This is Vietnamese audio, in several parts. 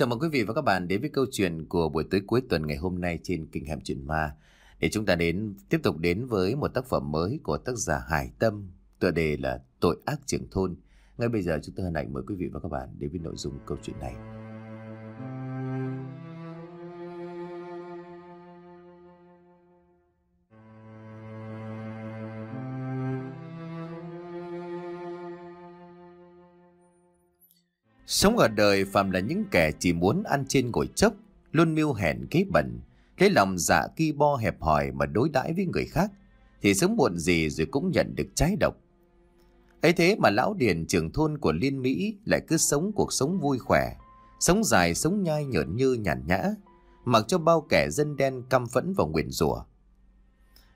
Chào mừng quý vị và các bạn đến với câu chuyện của buổi tối cuối tuần ngày hôm nay trên kênh Hẻm Chuyện Ma. Để chúng ta đến tiếp tục đến với một tác phẩm mới của tác giả Hải Tâm, tựa đề là Tội ác trưởng thôn. Ngay bây giờ chúng tôi hân hạnh mời quý vị và các bạn đến với nội dung câu chuyện này. Sống ở đời phàm là những kẻ chỉ muốn ăn trên ngồi chốc, luôn mưu hèn kế bẩn, lấy lòng dạ ki bo hẹp hòi mà đối đãi với người khác, thì sớm muộn gì rồi cũng nhận được trái độc. ấy thế mà lão điền trưởng thôn của Liên Mỹ lại cứ sống cuộc sống vui khỏe, sống dài sống nhai nhợn như nhàn nhã, mặc cho bao kẻ dân đen căm phẫn và nguyền rủa.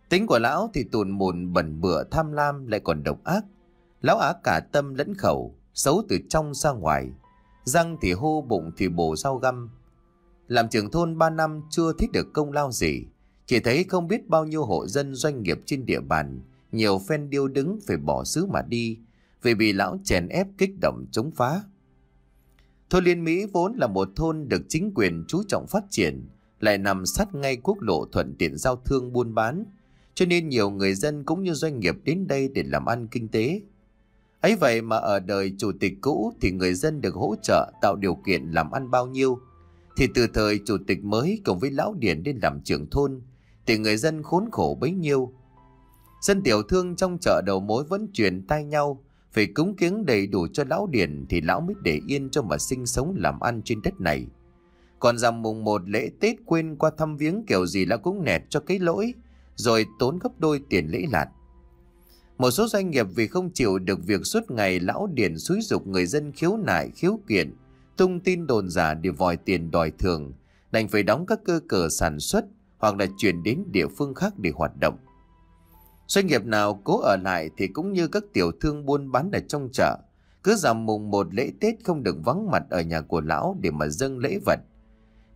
Tính của lão thì tùn mùn bẩn bựa tham lam lại còn độc ác. Lão á cả tâm lẫn khẩu, xấu từ trong ra ngoài, răng thì hô bụng thì bổ rau găm. Làm trưởng thôn 3 năm chưa thích được công lao gì, chỉ thấy không biết bao nhiêu hộ dân doanh nghiệp trên địa bàn, nhiều phen điêu đứng phải bỏ xứ mà đi, vì bị lão chèn ép kích động chống phá. Thôn Liên Mỹ vốn là một thôn được chính quyền chú trọng phát triển, lại nằm sát ngay quốc lộ thuận tiện giao thương buôn bán, cho nên nhiều người dân cũng như doanh nghiệp đến đây để làm ăn kinh tế ấy vậy mà ở đời chủ tịch cũ thì người dân được hỗ trợ tạo điều kiện làm ăn bao nhiêu. Thì từ thời chủ tịch mới cùng với lão điển đến làm trưởng thôn thì người dân khốn khổ bấy nhiêu. Dân tiểu thương trong chợ đầu mối vẫn truyền tay nhau phải cúng kiếng đầy đủ cho lão điển thì lão mới để yên cho mà sinh sống làm ăn trên đất này. Còn rằng mùng một lễ Tết quên qua thăm viếng kiểu gì lão cũng nẹt cho cái lỗi rồi tốn gấp đôi tiền lễ lạt. Một số doanh nghiệp vì không chịu được việc suốt ngày lão điển xúi dục người dân khiếu nại khiếu kiện, tung tin đồn giả để vòi tiền đòi thường, đành phải đóng các cơ sở sản xuất hoặc là chuyển đến địa phương khác để hoạt động. Doanh nghiệp nào cố ở lại thì cũng như các tiểu thương buôn bán ở trong chợ, cứ giảm mùng một lễ Tết không được vắng mặt ở nhà của lão để mà dâng lễ vật.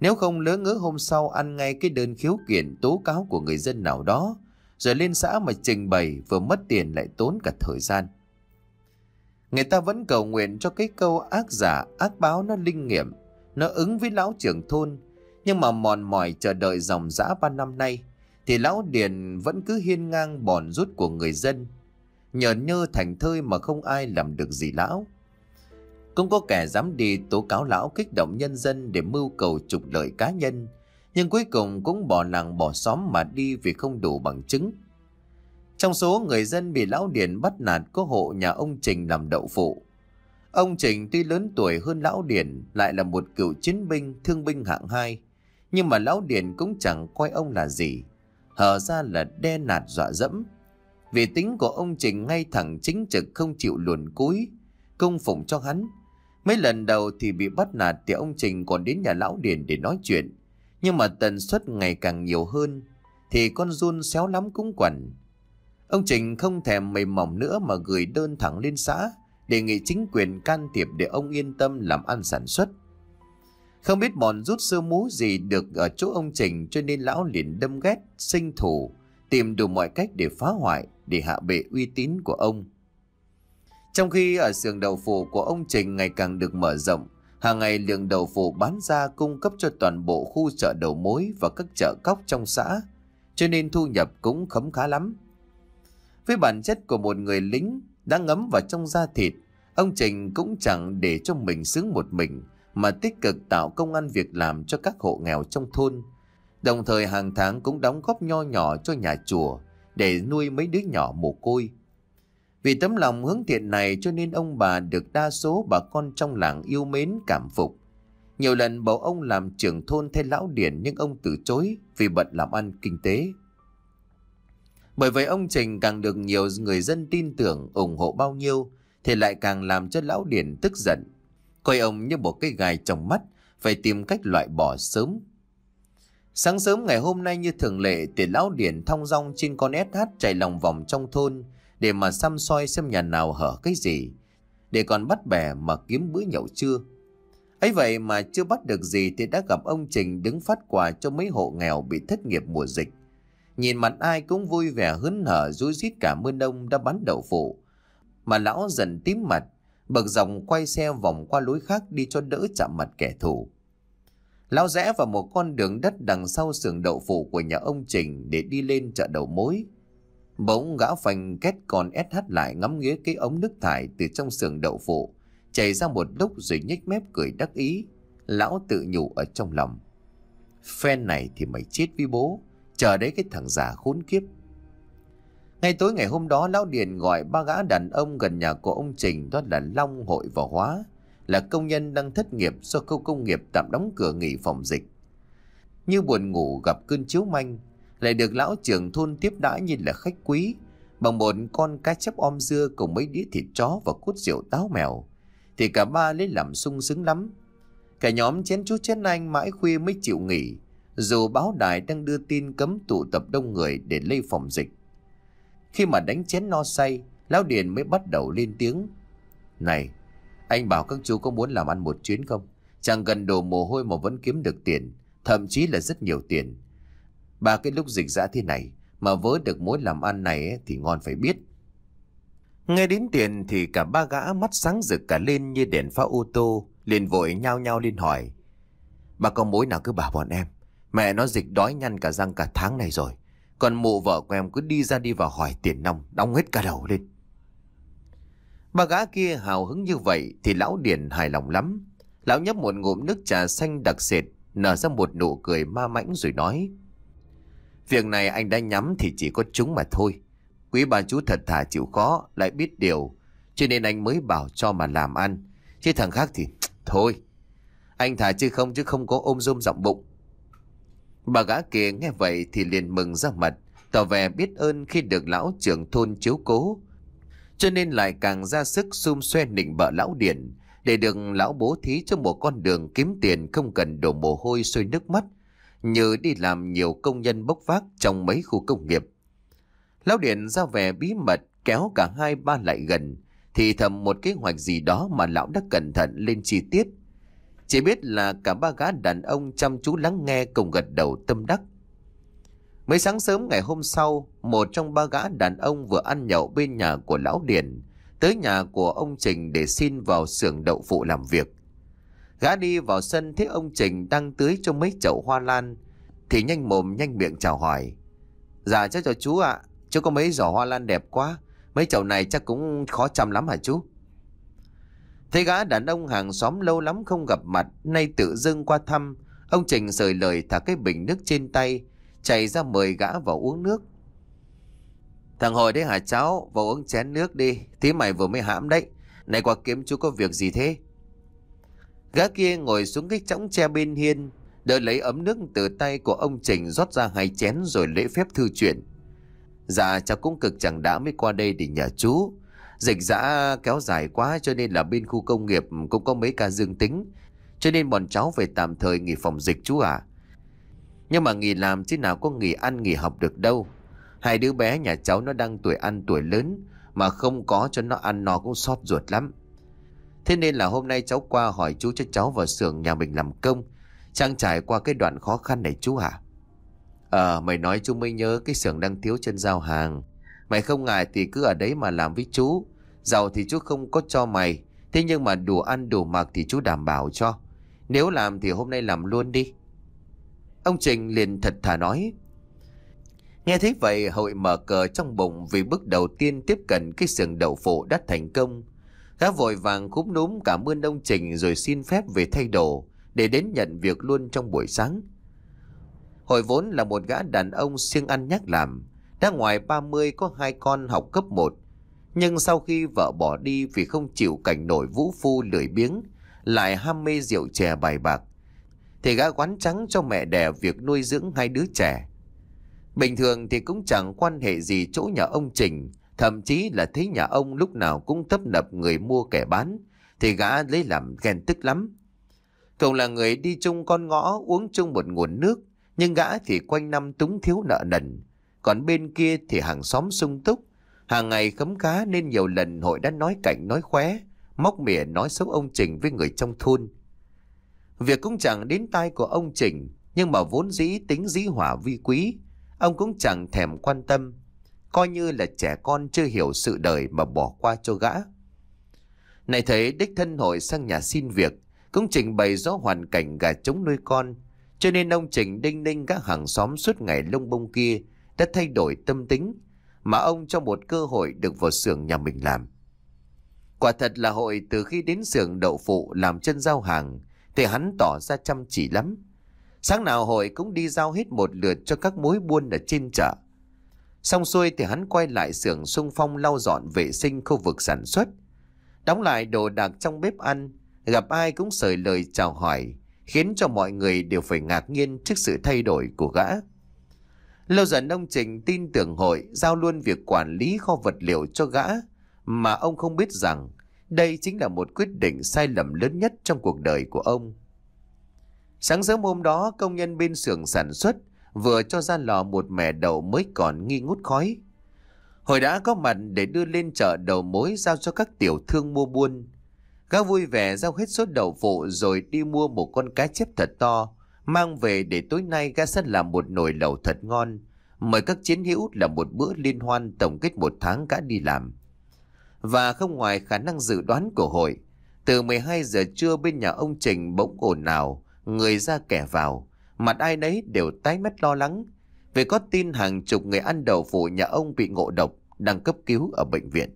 Nếu không lỡ ngỡ hôm sau ăn ngay cái đơn khiếu kiện tố cáo của người dân nào đó rồi lên xã mà trình bày vừa mất tiền lại tốn cả thời gian Người ta vẫn cầu nguyện cho cái câu ác giả, ác báo nó linh nghiệm Nó ứng với lão trưởng thôn Nhưng mà mòn mỏi chờ đợi dòng dã ba năm nay Thì lão Điền vẫn cứ hiên ngang bòn rút của người dân Nhờ nhơ thành thơi mà không ai làm được gì lão Cũng có kẻ dám đi tố cáo lão kích động nhân dân để mưu cầu trục lợi cá nhân nhưng cuối cùng cũng bỏ nàng bỏ xóm mà đi vì không đủ bằng chứng. Trong số người dân bị lão Điền bắt nạt có hộ nhà ông Trình làm đậu phụ. Ông Trình tuy lớn tuổi hơn lão Điền lại là một cựu chiến binh thương binh hạng 2, nhưng mà lão Điền cũng chẳng coi ông là gì, hở ra là đe nạt dọa dẫm. Vì tính của ông Trình ngay thẳng chính trực không chịu luồn cúi, công phụng cho hắn. Mấy lần đầu thì bị bắt nạt thì ông Trình còn đến nhà lão Điền để nói chuyện nhưng mà tần suất ngày càng nhiều hơn, thì con run xéo lắm cũng quẩn. Ông Trình không thèm mềm mỏng nữa mà gửi đơn thẳng lên xã, đề nghị chính quyền can thiệp để ông yên tâm làm ăn sản xuất. Không biết bọn rút sơ mú gì được ở chỗ ông Trình cho nên lão liền đâm ghét, sinh thủ, tìm đủ mọi cách để phá hoại, để hạ bệ uy tín của ông. Trong khi ở xưởng đậu phụ của ông Trình ngày càng được mở rộng, Hàng ngày lượng đầu phụ bán ra cung cấp cho toàn bộ khu chợ đầu mối và các chợ cóc trong xã, cho nên thu nhập cũng khấm khá lắm. Với bản chất của một người lính đã ngấm vào trong da thịt, ông Trình cũng chẳng để cho mình sướng một mình mà tích cực tạo công an việc làm cho các hộ nghèo trong thôn. Đồng thời hàng tháng cũng đóng góp nho nhỏ cho nhà chùa để nuôi mấy đứa nhỏ mồ côi. Vì tấm lòng hướng thiện này cho nên ông bà được đa số bà con trong làng yêu mến cảm phục. Nhiều lần bầu ông làm trưởng thôn thay lão điển nhưng ông từ chối vì bận làm ăn kinh tế. Bởi vậy ông Trình càng được nhiều người dân tin tưởng ủng hộ bao nhiêu thì lại càng làm cho lão điển tức giận. Coi ông như một cái gai trong mắt phải tìm cách loại bỏ sớm. Sáng sớm ngày hôm nay như thường lệ tiền lão điển thong dong trên con SH chạy lòng vòng trong thôn để mà xăm soi xem nhà nào hở cái gì, để còn bắt bè mà kiếm bữa nhậu chưa. ấy vậy mà chưa bắt được gì thì đã gặp ông Trình đứng phát quà cho mấy hộ nghèo bị thất nghiệp mùa dịch. Nhìn mặt ai cũng vui vẻ hớn hở rối rít cả mưa đông đã bắn đậu phụ. Mà lão dần tím mặt, bậc dòng quay xe vòng qua lối khác đi cho đỡ chạm mặt kẻ thù. Lão rẽ vào một con đường đất đằng sau sườn đậu phụ của nhà ông Trình để đi lên chợ đầu mối. Bỗng gã phành két còn SH lại ngắm nghía cái ống nước thải từ trong sườn đậu phụ, chảy ra một lúc rồi nhếch mép cười đắc ý. Lão tự nhủ ở trong lòng. Phen này thì mày chết với bố, chờ đấy cái thằng già khốn kiếp. ngày tối ngày hôm đó Lão Điền gọi ba gã đàn ông gần nhà của ông Trình đó là Long, Hội và Hóa là công nhân đang thất nghiệp do khu công nghiệp tạm đóng cửa nghỉ phòng dịch. Như buồn ngủ gặp cơn chiếu manh, lại được lão trưởng thôn tiếp đãi như là khách quý, bằng một con cá chép om dưa cùng mấy đĩa thịt chó và cút rượu táo mèo, thì cả ba lấy làm sung sướng lắm. Cả nhóm chén chú chén anh mãi khuya mới chịu nghỉ, dù báo đài đang đưa tin cấm tụ tập đông người để lây phòng dịch. Khi mà đánh chén no say, Lão Điền mới bắt đầu lên tiếng. Này, anh bảo các chú có muốn làm ăn một chuyến không? Chẳng cần đồ mồ hôi mà vẫn kiếm được tiền, thậm chí là rất nhiều tiền ba cái lúc dịch dã thế này mà vớ được mối làm ăn này thì ngon phải biết. Nghe đến tiền thì cả ba gã mắt sáng rực cả lên như đèn pha ô tô, liền vội nhao nhao lên hỏi. Bà có mối nào cứ bảo bọn em, mẹ nó dịch đói nhăn cả răng cả tháng này rồi. Còn mụ vợ của em cứ đi ra đi vào hỏi tiền nong, đóng hết cả đầu lên. Bà gã kia hào hứng như vậy thì lão điển hài lòng lắm. Lão nhấp một ngụm nước trà xanh đặc sệt, nở ra một nụ cười ma mãnh rồi nói. Việc này anh đã nhắm thì chỉ có chúng mà thôi. Quý bà chú thật thà chịu khó, lại biết điều. Cho nên anh mới bảo cho mà làm ăn. Chứ thằng khác thì thôi. Anh thà chứ không chứ không có ôm rôm giọng bụng. Bà gã kia nghe vậy thì liền mừng ra mặt, tỏ vẻ biết ơn khi được lão trưởng thôn chiếu cố. Cho nên lại càng ra sức xung xoe nịnh bợ lão điện để được lão bố thí cho một con đường kiếm tiền không cần đổ mồ hôi sôi nước mắt nhờ đi làm nhiều công nhân bốc vác trong mấy khu công nghiệp. Lão Điện ra vẻ bí mật kéo cả hai ba lại gần, thì thầm một kế hoạch gì đó mà lão đã cẩn thận lên chi tiết. Chỉ biết là cả ba gã đàn ông chăm chú lắng nghe cùng gật đầu tâm đắc. Mới sáng sớm ngày hôm sau, một trong ba gã đàn ông vừa ăn nhậu bên nhà của lão Điền, tới nhà của ông Trình để xin vào xưởng đậu phụ làm việc. Gã đi vào sân thấy ông Trình đang tưới cho mấy chậu hoa lan Thì nhanh mồm nhanh miệng chào hỏi Dạ cháu chào chú ạ Chú có mấy giỏ hoa lan đẹp quá Mấy chậu này chắc cũng khó chăm lắm hả chú Thế gã đàn ông hàng xóm lâu lắm không gặp mặt Nay tự dưng qua thăm Ông Trình rời lời thả cái bình nước trên tay Chạy ra mời gã vào uống nước Thằng hồi đấy hả cháu Vào uống chén nước đi Tí mày vừa mới hãm đấy Này qua kiếm chú có việc gì thế Gã kia ngồi xuống cái chõng tre bên hiên, đỡ lấy ấm nước từ tay của ông Trình rót ra hai chén rồi lễ phép thư chuyển. Dạ cháu cũng cực chẳng đã mới qua đây để nhờ chú. Dịch dã kéo dài quá cho nên là bên khu công nghiệp cũng có mấy ca dương tính. Cho nên bọn cháu phải tạm thời nghỉ phòng dịch chú ạ. Nhưng mà nghỉ làm chứ nào có nghỉ ăn nghỉ học được đâu. Hai đứa bé nhà cháu nó đang tuổi ăn tuổi lớn mà không có cho nó ăn nó cũng xót ruột lắm. Thế nên là hôm nay cháu qua hỏi chú cho cháu vào xưởng nhà mình làm công Trang trải qua cái đoạn khó khăn này chú hả? Ờ mày nói chú mới nhớ cái xưởng đang thiếu chân giao hàng Mày không ngại thì cứ ở đấy mà làm với chú Giàu thì chú không có cho mày Thế nhưng mà đủ ăn đủ mặc thì chú đảm bảo cho Nếu làm thì hôm nay làm luôn đi Ông Trình liền thật thà nói Nghe thấy vậy hội mở cờ trong bụng vì bước đầu tiên tiếp cận cái xưởng đậu phụ đã thành công Gã vội vàng khúm núm cảm ơn ông Trình rồi xin phép về thay đồ để đến nhận việc luôn trong buổi sáng. Hồi vốn là một gã đàn ông siêng ăn nhắc làm, đã ngoài 30 có hai con học cấp 1. Nhưng sau khi vợ bỏ đi vì không chịu cảnh nổi vũ phu lười biếng, lại ham mê rượu chè bài bạc, thì gã quán trắng cho mẹ đẻ việc nuôi dưỡng hai đứa trẻ. Bình thường thì cũng chẳng quan hệ gì chỗ nhà ông Trình, thậm chí là thấy nhà ông lúc nào cũng tấp nập người mua kẻ bán, thì gã lấy làm ghen tức lắm. Cậu là người đi chung con ngõ uống chung một nguồn nước, nhưng gã thì quanh năm túng thiếu nợ nần. Còn bên kia thì hàng xóm sung túc, hàng ngày khấm khá nên nhiều lần hội đã nói cảnh nói khóe, móc mỉa nói xấu ông Trình với người trong thôn. Việc cũng chẳng đến tai của ông Trình, nhưng mà vốn dĩ tính dĩ hỏa vi quý, ông cũng chẳng thèm quan tâm coi như là trẻ con chưa hiểu sự đời mà bỏ qua cho gã. Này thấy đích thân hội sang nhà xin việc, cũng trình bày rõ hoàn cảnh gà trống nuôi con, cho nên ông Trình đinh ninh các hàng xóm suốt ngày lông bông kia đã thay đổi tâm tính, mà ông cho một cơ hội được vào xưởng nhà mình làm. Quả thật là hội từ khi đến xưởng đậu phụ làm chân giao hàng, thì hắn tỏ ra chăm chỉ lắm. Sáng nào hội cũng đi giao hết một lượt cho các mối buôn ở trên chợ. Xong xuôi thì hắn quay lại xưởng xung phong lau dọn vệ sinh khu vực sản xuất. Đóng lại đồ đạc trong bếp ăn, gặp ai cũng sời lời chào hỏi, khiến cho mọi người đều phải ngạc nhiên trước sự thay đổi của gã. Lâu dần ông Trình tin tưởng hội giao luôn việc quản lý kho vật liệu cho gã, mà ông không biết rằng đây chính là một quyết định sai lầm lớn nhất trong cuộc đời của ông. Sáng sớm hôm đó, công nhân bên xưởng sản xuất vừa cho ra lò một mẻ đậu mới còn nghi ngút khói. Hồi đã có mặt để đưa lên chợ đầu mối giao cho các tiểu thương mua buôn. Gã vui vẻ giao hết số đậu phụ rồi đi mua một con cá chép thật to, mang về để tối nay gã sẽ làm một nồi lẩu thật ngon, mời các chiến hữu làm một bữa liên hoan tổng kết một tháng gã đi làm. Và không ngoài khả năng dự đoán của hội, từ 12 giờ trưa bên nhà ông Trình bỗng ồn ào, người ra kẻ vào mặt ai đấy đều tái mét lo lắng về có tin hàng chục người ăn đậu phụ nhà ông bị ngộ độc đang cấp cứu ở bệnh viện.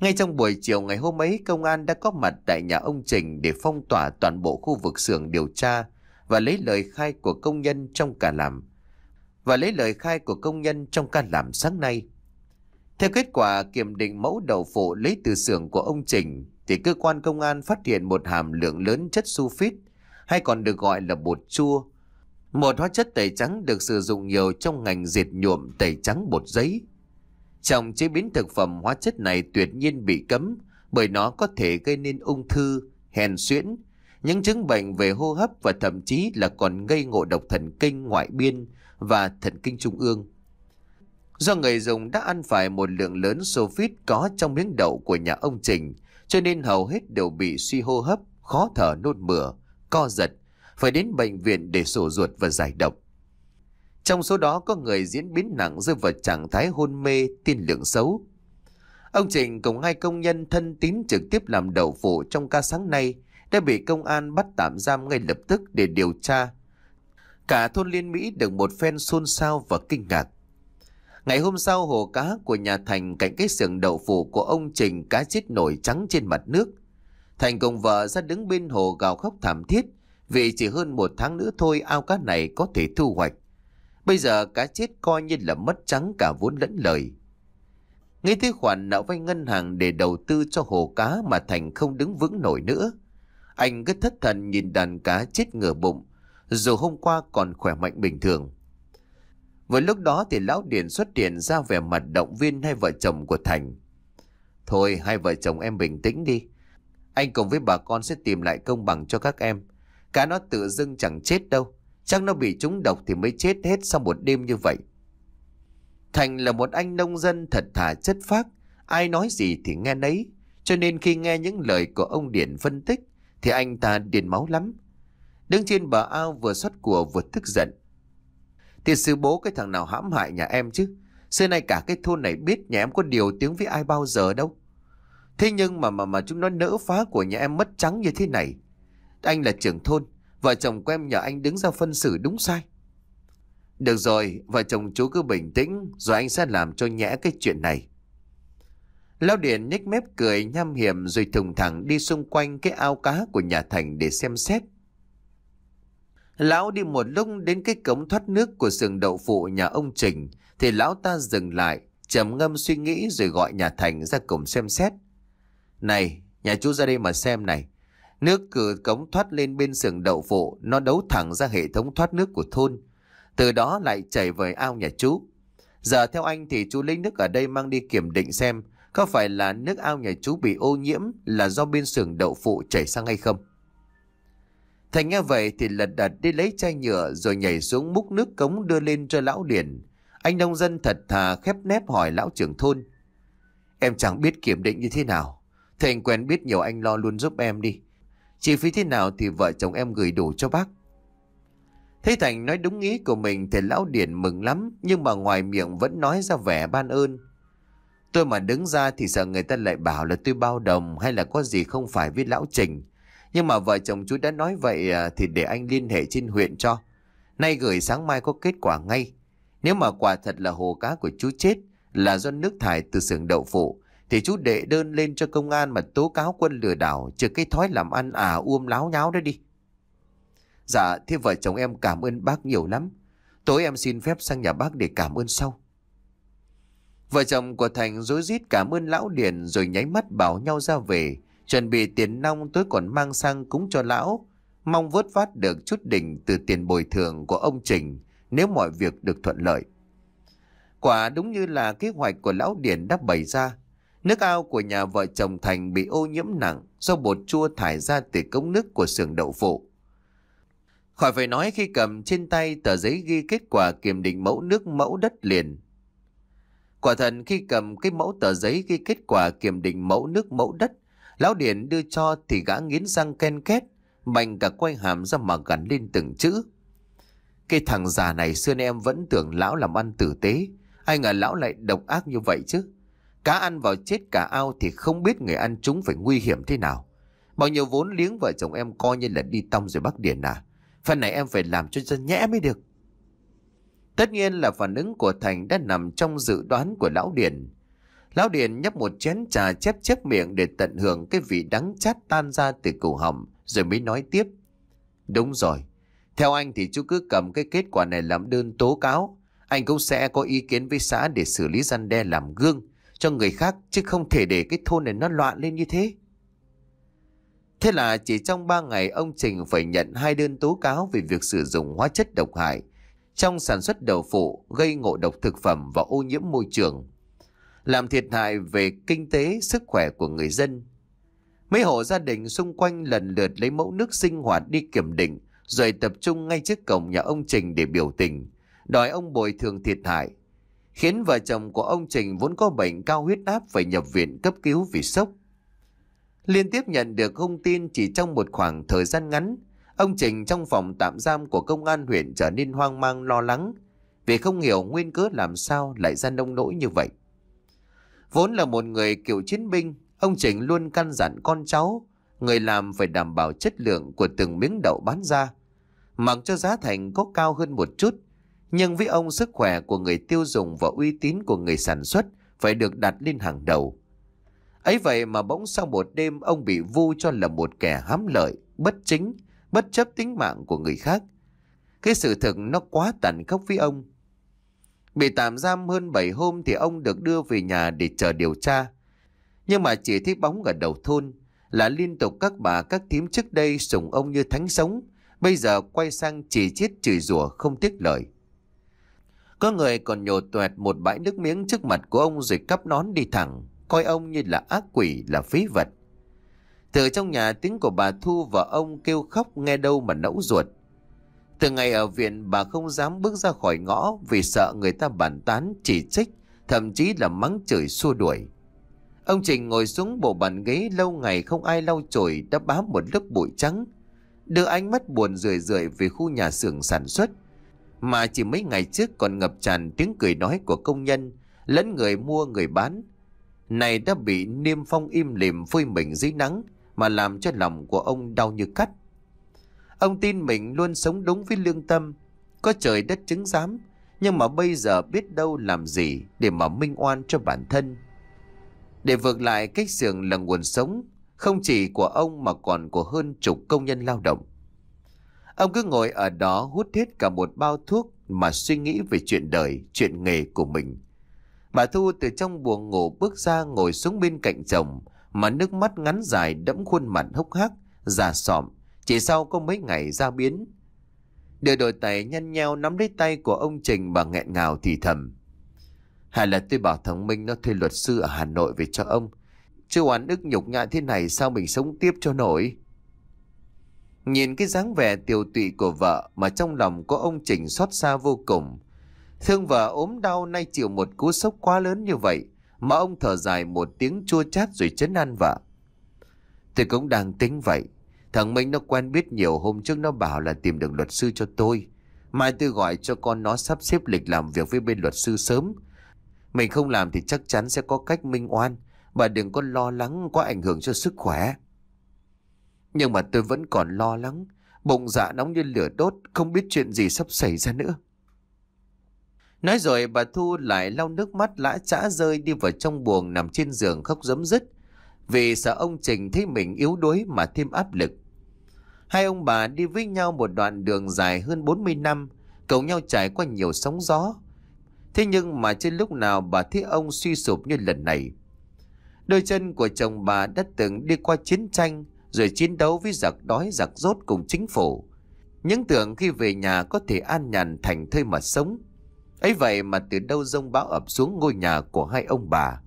Ngay trong buổi chiều ngày hôm ấy, công an đã có mặt tại nhà ông Trình để phong tỏa toàn bộ khu vực xưởng điều tra và lấy lời khai của công nhân trong cả làm và lấy lời khai của công nhân trong ca làm sáng nay. Theo kết quả kiểm định mẫu đậu phụ lấy từ xưởng của ông Trình, thì cơ quan công an phát hiện một hàm lượng lớn chất sulfit hay còn được gọi là bột chua. Một hóa chất tẩy trắng được sử dụng nhiều trong ngành diệt nhuộm tẩy trắng bột giấy. Trong chế biến thực phẩm hóa chất này tuyệt nhiên bị cấm bởi nó có thể gây nên ung thư, hèn suyễn, những chứng bệnh về hô hấp và thậm chí là còn gây ngộ độc thần kinh ngoại biên và thần kinh trung ương. Do người dùng đã ăn phải một lượng lớn sulfit có trong miếng đậu của nhà ông Trình, cho nên hầu hết đều bị suy hô hấp, khó thở nôn mửa, co giật, phải đến bệnh viện để sổ ruột và giải độc. Trong số đó có người diễn biến nặng rơi vào trạng thái hôn mê, tiên lượng xấu. Ông Trình cùng hai công nhân thân tín trực tiếp làm đậu phụ trong ca sáng nay đã bị công an bắt tạm giam ngay lập tức để điều tra. Cả thôn Liên Mỹ được một phen xôn xao và kinh ngạc. Ngày hôm sau hồ cá của nhà Thành cạnh cái xưởng đậu phụ của ông Trình cá chết nổi trắng trên mặt nước Thành cùng vợ ra đứng bên hồ gào khóc thảm thiết vì chỉ hơn một tháng nữa thôi ao cá này có thể thu hoạch. Bây giờ cá chết coi như là mất trắng cả vốn lẫn lời. Nghĩ tới khoản nợ vay ngân hàng để đầu tư cho hồ cá mà Thành không đứng vững nổi nữa. Anh cứ thất thần nhìn đàn cá chết ngửa bụng, dù hôm qua còn khỏe mạnh bình thường. với lúc đó thì Lão Điền xuất hiện ra vẻ mặt động viên hai vợ chồng của Thành. Thôi hai vợ chồng em bình tĩnh đi, anh cùng với bà con sẽ tìm lại công bằng cho các em. Cá nó tự dưng chẳng chết đâu. Chắc nó bị trúng độc thì mới chết hết sau một đêm như vậy. Thành là một anh nông dân thật thà chất phác. Ai nói gì thì nghe nấy. Cho nên khi nghe những lời của ông Điển phân tích thì anh ta điền máu lắm. Đứng trên bờ ao vừa xuất của vừa tức giận. Thì sư bố cái thằng nào hãm hại nhà em chứ. Xưa nay cả cái thôn này biết nhà em có điều tiếng với ai bao giờ đâu. Thế nhưng mà mà mà chúng nó nỡ phá của nhà em mất trắng như thế này. Anh là trưởng thôn, vợ chồng của em nhờ anh đứng ra phân xử đúng sai. Được rồi, vợ chồng chú cứ bình tĩnh rồi anh sẽ làm cho nhẽ cái chuyện này. Lão Điền nhếch mép cười nham hiểm rồi thùng thẳng đi xung quanh cái ao cá của nhà Thành để xem xét. Lão đi một lúc đến cái cống thoát nước của sườn đậu phụ nhà ông Trình thì lão ta dừng lại, trầm ngâm suy nghĩ rồi gọi nhà Thành ra cổng xem xét. Này, nhà chú ra đây mà xem này. Nước cửa cống thoát lên bên sườn đậu phụ, nó đấu thẳng ra hệ thống thoát nước của thôn. Từ đó lại chảy về ao nhà chú. Giờ theo anh thì chú lấy nước ở đây mang đi kiểm định xem có phải là nước ao nhà chú bị ô nhiễm là do bên sườn đậu phụ chảy sang hay không. Thành nghe vậy thì lật đật đi lấy chai nhựa rồi nhảy xuống múc nước cống đưa lên cho lão điển. Anh nông dân thật thà khép nép hỏi lão trưởng thôn. Em chẳng biết kiểm định như thế nào. Thầy anh quen biết nhiều anh lo luôn giúp em đi. Chi phí thế nào thì vợ chồng em gửi đủ cho bác. Thấy Thành nói đúng ý của mình thì lão điển mừng lắm nhưng mà ngoài miệng vẫn nói ra vẻ ban ơn. Tôi mà đứng ra thì sợ người ta lại bảo là tôi bao đồng hay là có gì không phải với lão Trình. Nhưng mà vợ chồng chú đã nói vậy à, thì để anh liên hệ trên huyện cho. Nay gửi sáng mai có kết quả ngay. Nếu mà quả thật là hồ cá của chú chết là do nước thải từ xưởng đậu phụ thì chú đệ đơn lên cho công an mà tố cáo quân lừa đảo trừ cái thói làm ăn à uôm láo nháo đó đi. Dạ, thế vợ chồng em cảm ơn bác nhiều lắm. Tối em xin phép sang nhà bác để cảm ơn sau. Vợ chồng của Thành rối rít cảm ơn lão điền rồi nháy mắt bảo nhau ra về, chuẩn bị tiền nong tối còn mang sang cúng cho lão, mong vớt vát được chút đỉnh từ tiền bồi thường của ông Trình nếu mọi việc được thuận lợi. Quả đúng như là kế hoạch của lão điền đã bày ra, Nước ao của nhà vợ chồng Thành bị ô nhiễm nặng do bột chua thải ra từ cống nước của xưởng đậu phụ. Khỏi phải nói khi cầm trên tay tờ giấy ghi kết quả kiểm định mẫu nước mẫu đất liền. Quả thật khi cầm cái mẫu tờ giấy ghi kết quả kiểm định mẫu nước mẫu đất, lão điển đưa cho thì gã nghiến răng ken két, mạnh cả quay hàm ra mà gắn lên từng chữ. Cái thằng già này xưa nay em vẫn tưởng lão làm ăn tử tế, ai ngờ lão lại độc ác như vậy chứ. Cá ăn vào chết cả ao thì không biết người ăn chúng phải nguy hiểm thế nào. Bao nhiêu vốn liếng vợ chồng em coi như là đi tông rồi Bắc điện à. Phần này em phải làm cho dân nhẽ mới được. Tất nhiên là phản ứng của Thành đã nằm trong dự đoán của Lão Điền. Lão Điền nhấp một chén trà chép chép miệng để tận hưởng cái vị đắng chát tan ra từ cổ họng rồi mới nói tiếp. Đúng rồi, theo anh thì chú cứ cầm cái kết quả này làm đơn tố cáo. Anh cũng sẽ có ý kiến với xã để xử lý răn đe làm gương cho người khác chứ không thể để cái thôn này nó loạn lên như thế. Thế là chỉ trong 3 ngày ông Trình phải nhận hai đơn tố cáo về việc sử dụng hóa chất độc hại trong sản xuất đầu phụ gây ngộ độc thực phẩm và ô nhiễm môi trường, làm thiệt hại về kinh tế, sức khỏe của người dân. Mấy hộ gia đình xung quanh lần lượt lấy mẫu nước sinh hoạt đi kiểm định rồi tập trung ngay trước cổng nhà ông Trình để biểu tình, đòi ông bồi thường thiệt hại khiến vợ chồng của ông Trình vốn có bệnh cao huyết áp phải nhập viện cấp cứu vì sốc. Liên tiếp nhận được thông tin chỉ trong một khoảng thời gian ngắn, ông Trình trong phòng tạm giam của công an huyện trở nên hoang mang lo lắng vì không hiểu nguyên cớ làm sao lại ra nông nỗi như vậy. Vốn là một người kiểu chiến binh, ông Trình luôn căn dặn con cháu, người làm phải đảm bảo chất lượng của từng miếng đậu bán ra. Mặc cho giá thành có cao hơn một chút, nhưng với ông sức khỏe của người tiêu dùng và uy tín của người sản xuất phải được đặt lên hàng đầu. Ấy vậy mà bỗng sau một đêm ông bị vu cho là một kẻ hám lợi, bất chính, bất chấp tính mạng của người khác. Cái sự thực nó quá tàn khốc với ông. Bị tạm giam hơn 7 hôm thì ông được đưa về nhà để chờ điều tra. Nhưng mà chỉ thấy bóng ở đầu thôn là liên tục các bà các thím trước đây sùng ông như thánh sống, bây giờ quay sang chỉ chết chửi rủa không tiếc lời. Có người còn nhổ tuẹt một bãi nước miếng trước mặt của ông rồi cắp nón đi thẳng, coi ông như là ác quỷ, là phí vật. Từ trong nhà tiếng của bà Thu và ông kêu khóc nghe đâu mà nẫu ruột. Từ ngày ở viện bà không dám bước ra khỏi ngõ vì sợ người ta bàn tán, chỉ trích, thậm chí là mắng chửi xua đuổi. Ông Trình ngồi xuống bộ bàn ghế lâu ngày không ai lau chùi đã bám một lớp bụi trắng. Đưa ánh mắt buồn rười rượi về khu nhà xưởng sản xuất mà chỉ mấy ngày trước còn ngập tràn tiếng cười nói của công nhân, lẫn người mua người bán. Này đã bị niêm phong im lìm phơi mình dưới nắng mà làm cho lòng của ông đau như cắt. Ông tin mình luôn sống đúng với lương tâm, có trời đất chứng giám, nhưng mà bây giờ biết đâu làm gì để mà minh oan cho bản thân. Để vượt lại cách xưởng là nguồn sống, không chỉ của ông mà còn của hơn chục công nhân lao động. Ông cứ ngồi ở đó hút hết cả một bao thuốc mà suy nghĩ về chuyện đời, chuyện nghề của mình. Bà Thu từ trong buồng ngủ bước ra ngồi xuống bên cạnh chồng mà nước mắt ngắn dài đẫm khuôn mặt hốc hác, già sọm, chỉ sau có mấy ngày ra biến. Đưa đôi tay nhăn nheo nắm lấy tay của ông Trình bà nghẹn ngào thì thầm. Hay là tôi bảo thằng Minh nó thuê luật sư ở Hà Nội về cho ông. chưa oán ức nhục nhã thế này sao mình sống tiếp cho nổi. Nhìn cái dáng vẻ tiều tụy của vợ mà trong lòng có ông Trình xót xa vô cùng. Thương vợ ốm đau nay chịu một cú sốc quá lớn như vậy mà ông thở dài một tiếng chua chát rồi chấn an vợ. Tôi cũng đang tính vậy. Thằng Minh nó quen biết nhiều hôm trước nó bảo là tìm được luật sư cho tôi. Mai tôi gọi cho con nó sắp xếp lịch làm việc với bên luật sư sớm. Mình không làm thì chắc chắn sẽ có cách minh oan. Bà đừng có lo lắng có ảnh hưởng cho sức khỏe. Nhưng mà tôi vẫn còn lo lắng Bụng dạ nóng như lửa đốt Không biết chuyện gì sắp xảy ra nữa Nói rồi bà Thu lại lau nước mắt lã chã rơi Đi vào trong buồng nằm trên giường khóc giấm dứt Vì sợ ông Trình thấy mình yếu đuối mà thêm áp lực Hai ông bà đi với nhau một đoạn đường dài hơn 40 năm Cầu nhau trải qua nhiều sóng gió Thế nhưng mà trên lúc nào bà thấy ông suy sụp như lần này Đôi chân của chồng bà đã từng đi qua chiến tranh rồi chiến đấu với giặc đói giặc rốt cùng chính phủ. Những tưởng khi về nhà có thể an nhàn thành thơi mà sống. ấy vậy mà từ đâu rông bão ập xuống ngôi nhà của hai ông bà.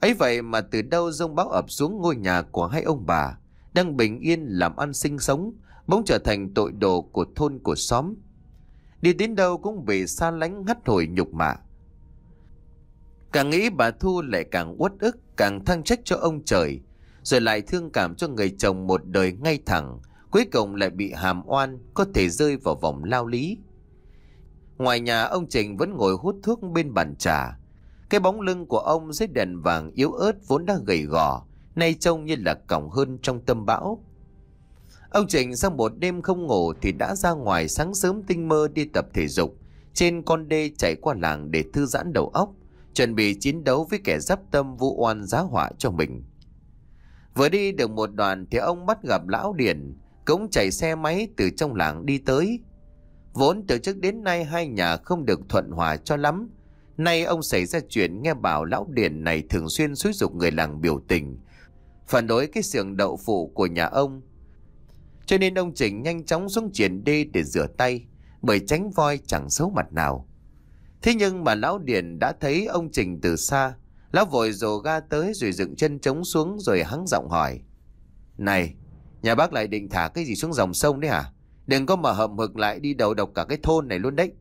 ấy vậy mà từ đâu rông bão ập xuống ngôi nhà của hai ông bà, đang bình yên làm ăn sinh sống, bỗng trở thành tội đồ của thôn của xóm. Đi đến đâu cũng bị xa lánh hắt hồi nhục mạ. Càng nghĩ bà Thu lại càng uất ức, càng thăng trách cho ông trời, rồi lại thương cảm cho người chồng một đời ngay thẳng, cuối cùng lại bị hàm oan, có thể rơi vào vòng lao lý. Ngoài nhà ông Trình vẫn ngồi hút thuốc bên bàn trà. Cái bóng lưng của ông dưới đèn vàng yếu ớt vốn đã gầy gò, nay trông như là còng hơn trong tâm bão. Ông Trình sau một đêm không ngủ thì đã ra ngoài sáng sớm tinh mơ đi tập thể dục, trên con đê chạy qua làng để thư giãn đầu óc, chuẩn bị chiến đấu với kẻ giáp tâm vu oan giá họa cho mình. Vừa đi được một đoạn thì ông bắt gặp lão điển, cũng chạy xe máy từ trong làng đi tới. Vốn từ trước đến nay hai nhà không được thuận hòa cho lắm. Nay ông xảy ra chuyện nghe bảo lão điển này thường xuyên xúi dục người làng biểu tình, phản đối cái xưởng đậu phụ của nhà ông. Cho nên ông Trình nhanh chóng xuống triển đi để rửa tay, bởi tránh voi chẳng xấu mặt nào. Thế nhưng mà lão điển đã thấy ông Trình từ xa, Lão vội rồ ga tới rồi dựng chân trống xuống rồi hắng giọng hỏi. Này, nhà bác lại định thả cái gì xuống dòng sông đấy hả? Đừng có mà hậm hực lại đi đầu độc cả cái thôn này luôn đấy.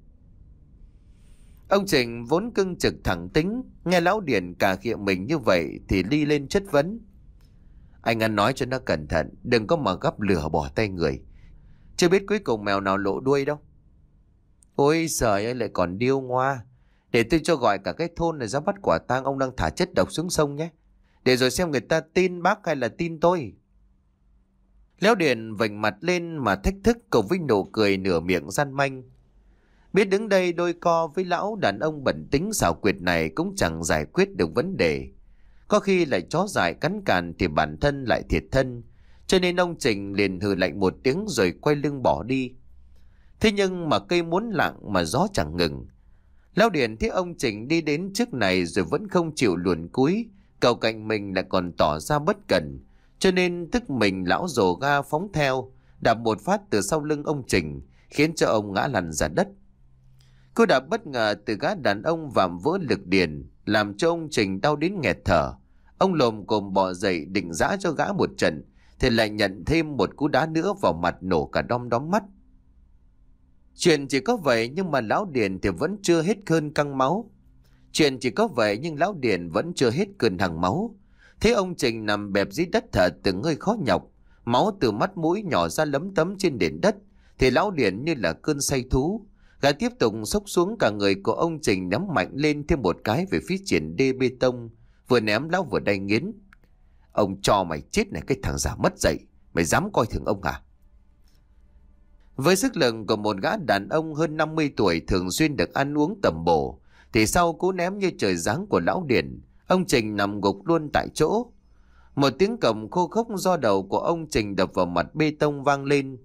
Ông Trình vốn cưng trực thẳng tính, nghe lão điển cà khịa mình như vậy thì đi lên chất vấn. Anh ăn nói cho nó cẩn thận, đừng có mà gấp lửa bỏ tay người. Chưa biết cuối cùng mèo nào lộ đuôi đâu. Ôi trời ơi lại còn điêu ngoa. Để tôi cho gọi cả cái thôn này ra bắt quả tang ông đang thả chất độc xuống sông nhé. Để rồi xem người ta tin bác hay là tin tôi. Léo Điền vành mặt lên mà thách thức cầu với nụ cười nửa miệng gian manh. Biết đứng đây đôi co với lão đàn ông bẩn tính xảo quyệt này cũng chẳng giải quyết được vấn đề. Có khi lại chó dài cắn càn thì bản thân lại thiệt thân. Cho nên ông Trình liền hừ lạnh một tiếng rồi quay lưng bỏ đi. Thế nhưng mà cây muốn lặng mà gió chẳng ngừng. Lão Điền thấy ông Trịnh đi đến trước này rồi vẫn không chịu luồn cúi, cầu cạnh mình là còn tỏ ra bất cần, cho nên tức mình lão rồ ga phóng theo, đạp một phát từ sau lưng ông Trình, khiến cho ông ngã lăn ra đất. Cô đạp bất ngờ từ gã đàn ông vàm vỡ lực điền, làm cho ông Trình đau đến nghẹt thở. Ông lồm cồm bỏ dậy định giã cho gã một trận, thì lại nhận thêm một cú đá nữa vào mặt nổ cả đom đóm mắt. Chuyện chỉ có vậy nhưng mà lão điền thì vẫn chưa hết cơn căng máu. Chuyện chỉ có vậy nhưng lão điền vẫn chưa hết cơn thẳng máu. Thế ông Trình nằm bẹp dưới đất thở từng hơi khó nhọc, máu từ mắt mũi nhỏ ra lấm tấm trên nền đất, thì lão điền như là cơn say thú. Gã tiếp tục sốc xuống cả người của ông Trình nắm mạnh lên thêm một cái về phía triển đê bê tông, vừa ném lão vừa đay nghiến. Ông cho mày chết này cái thằng giả mất dậy, mày dám coi thường ông à? Với sức lực của một gã đàn ông hơn 50 tuổi thường xuyên được ăn uống tầm bổ, thì sau cú ném như trời giáng của lão điển, ông Trình nằm gục luôn tại chỗ. Một tiếng cầm khô khốc do đầu của ông Trình đập vào mặt bê tông vang lên.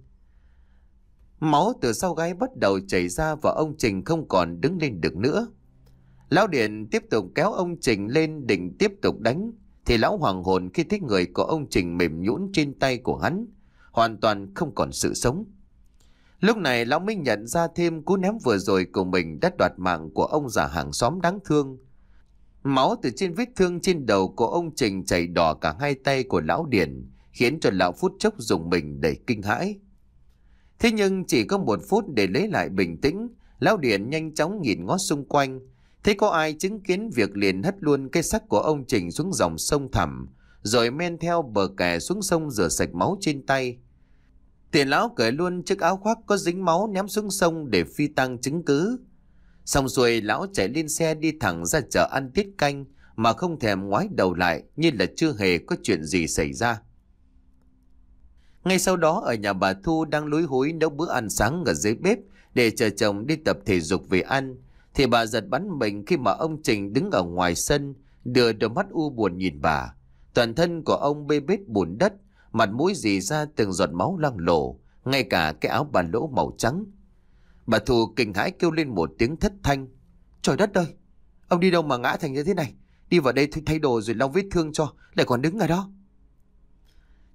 Máu từ sau gáy bắt đầu chảy ra và ông Trình không còn đứng lên được nữa. Lão Điện tiếp tục kéo ông Trình lên định tiếp tục đánh, thì lão hoàng hồn khi thích người của ông Trình mềm nhũn trên tay của hắn, hoàn toàn không còn sự sống. Lúc này lão mới nhận ra thêm cú ném vừa rồi của mình đã đoạt mạng của ông già hàng xóm đáng thương. Máu từ trên vết thương trên đầu của ông Trình chảy đỏ cả hai tay của lão Điền, khiến cho lão phút chốc dùng mình đầy kinh hãi. Thế nhưng chỉ có một phút để lấy lại bình tĩnh, lão Điền nhanh chóng nhìn ngó xung quanh, thấy có ai chứng kiến việc liền hất luôn cây sắc của ông Trình xuống dòng sông thẳm, rồi men theo bờ kè xuống sông rửa sạch máu trên tay. Tiền lão cởi luôn chiếc áo khoác có dính máu ném xuống sông để phi tăng chứng cứ. Xong xuôi lão chạy lên xe đi thẳng ra chợ ăn tiết canh mà không thèm ngoái đầu lại như là chưa hề có chuyện gì xảy ra. Ngay sau đó ở nhà bà Thu đang lúi húi nấu bữa ăn sáng ở dưới bếp để chờ chồng đi tập thể dục về ăn. Thì bà giật bắn mình khi mà ông Trình đứng ở ngoài sân đưa đôi mắt u buồn nhìn bà. Toàn thân của ông bê bết bùn đất mặt mũi dì ra từng giọt máu loang lộ, ngay cả cái áo bà lỗ màu trắng. Bà Thù kinh hãi kêu lên một tiếng thất thanh. Trời đất ơi, ông đi đâu mà ngã thành như thế này? Đi vào đây thay, đồ rồi lau vết thương cho, lại còn đứng ở đó.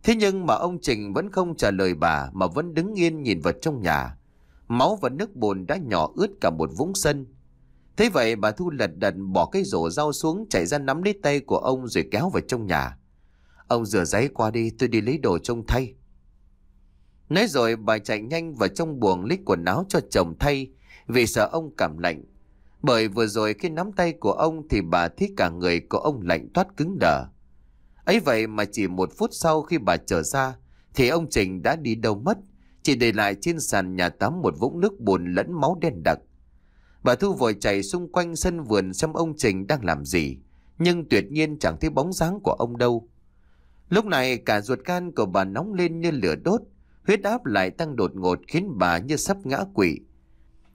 Thế nhưng mà ông Trình vẫn không trả lời bà mà vẫn đứng yên nhìn vật trong nhà. Máu và nước bồn đã nhỏ ướt cả một vũng sân. Thế vậy bà Thu lật đật bỏ cái rổ rau xuống chạy ra nắm lấy tay của ông rồi kéo vào trong nhà. Ông rửa giấy qua đi tôi đi lấy đồ trông thay Nói rồi bà chạy nhanh vào trong buồng lấy quần áo cho chồng thay Vì sợ ông cảm lạnh Bởi vừa rồi khi nắm tay của ông Thì bà thấy cả người của ông lạnh toát cứng đờ ấy vậy mà chỉ một phút sau khi bà trở ra Thì ông Trình đã đi đâu mất Chỉ để lại trên sàn nhà tắm một vũng nước bùn lẫn máu đen đặc Bà Thu vội chạy xung quanh sân vườn xem ông Trình đang làm gì Nhưng tuyệt nhiên chẳng thấy bóng dáng của ông đâu Lúc này cả ruột gan của bà nóng lên như lửa đốt, huyết áp lại tăng đột ngột khiến bà như sắp ngã quỵ.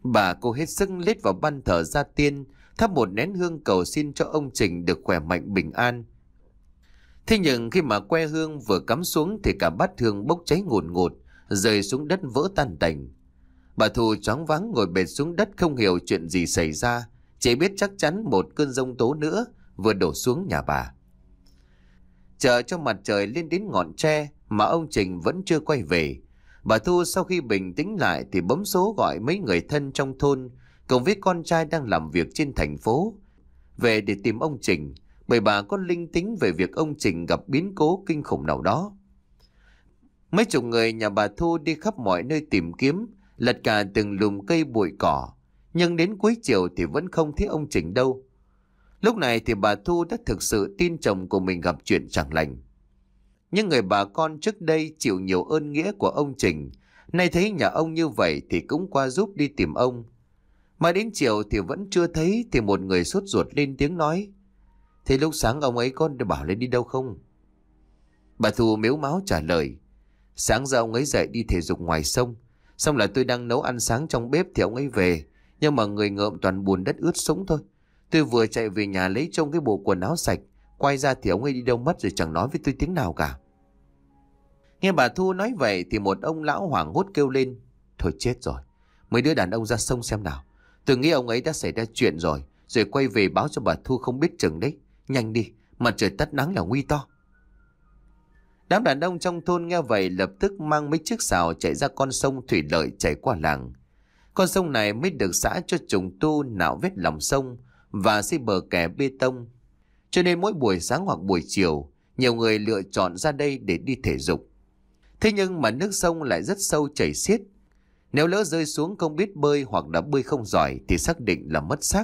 Bà cô hết sức lết vào ban thờ gia tiên, thắp một nén hương cầu xin cho ông Trình được khỏe mạnh bình an. Thế nhưng khi mà que hương vừa cắm xuống thì cả bát hương bốc cháy ngột ngột, rơi xuống đất vỡ tan tành. Bà Thu chóng vắng ngồi bệt xuống đất không hiểu chuyện gì xảy ra, chỉ biết chắc chắn một cơn rông tố nữa vừa đổ xuống nhà bà. Chờ cho mặt trời lên đến ngọn tre mà ông Trình vẫn chưa quay về. Bà Thu sau khi bình tĩnh lại thì bấm số gọi mấy người thân trong thôn cùng với con trai đang làm việc trên thành phố. Về để tìm ông Trình, bởi bà có linh tính về việc ông Trình gặp biến cố kinh khủng nào đó. Mấy chục người nhà bà Thu đi khắp mọi nơi tìm kiếm, lật cả từng lùm cây bụi cỏ. Nhưng đến cuối chiều thì vẫn không thấy ông Trình đâu. Lúc này thì bà Thu đã thực sự tin chồng của mình gặp chuyện chẳng lành. Nhưng người bà con trước đây chịu nhiều ơn nghĩa của ông Trình, nay thấy nhà ông như vậy thì cũng qua giúp đi tìm ông. Mà đến chiều thì vẫn chưa thấy thì một người sốt ruột lên tiếng nói. Thế lúc sáng ông ấy con bảo lên đi đâu không? Bà Thu miếu máu trả lời. Sáng ra ông ấy dậy đi thể dục ngoài sông. Xong là tôi đang nấu ăn sáng trong bếp thì ông ấy về. Nhưng mà người ngợm toàn buồn đất ướt sũng thôi. Tôi vừa chạy về nhà lấy trông cái bộ quần áo sạch Quay ra thì ông ấy đi đâu mất rồi chẳng nói với tôi tiếng nào cả Nghe bà Thu nói vậy thì một ông lão hoảng hốt kêu lên Thôi chết rồi Mấy đứa đàn ông ra sông xem nào Tôi nghĩ ông ấy đã xảy ra chuyện rồi Rồi quay về báo cho bà Thu không biết chừng đấy Nhanh đi Mặt trời tắt nắng là nguy to Đám đàn ông trong thôn nghe vậy lập tức mang mấy chiếc xào chạy ra con sông thủy lợi chảy qua làng. Con sông này mới được xã cho trùng tu nạo vết lòng sông, và xây bờ kè bê tông. Cho nên mỗi buổi sáng hoặc buổi chiều, nhiều người lựa chọn ra đây để đi thể dục. Thế nhưng mà nước sông lại rất sâu chảy xiết. Nếu lỡ rơi xuống không biết bơi hoặc đã bơi không giỏi thì xác định là mất xác.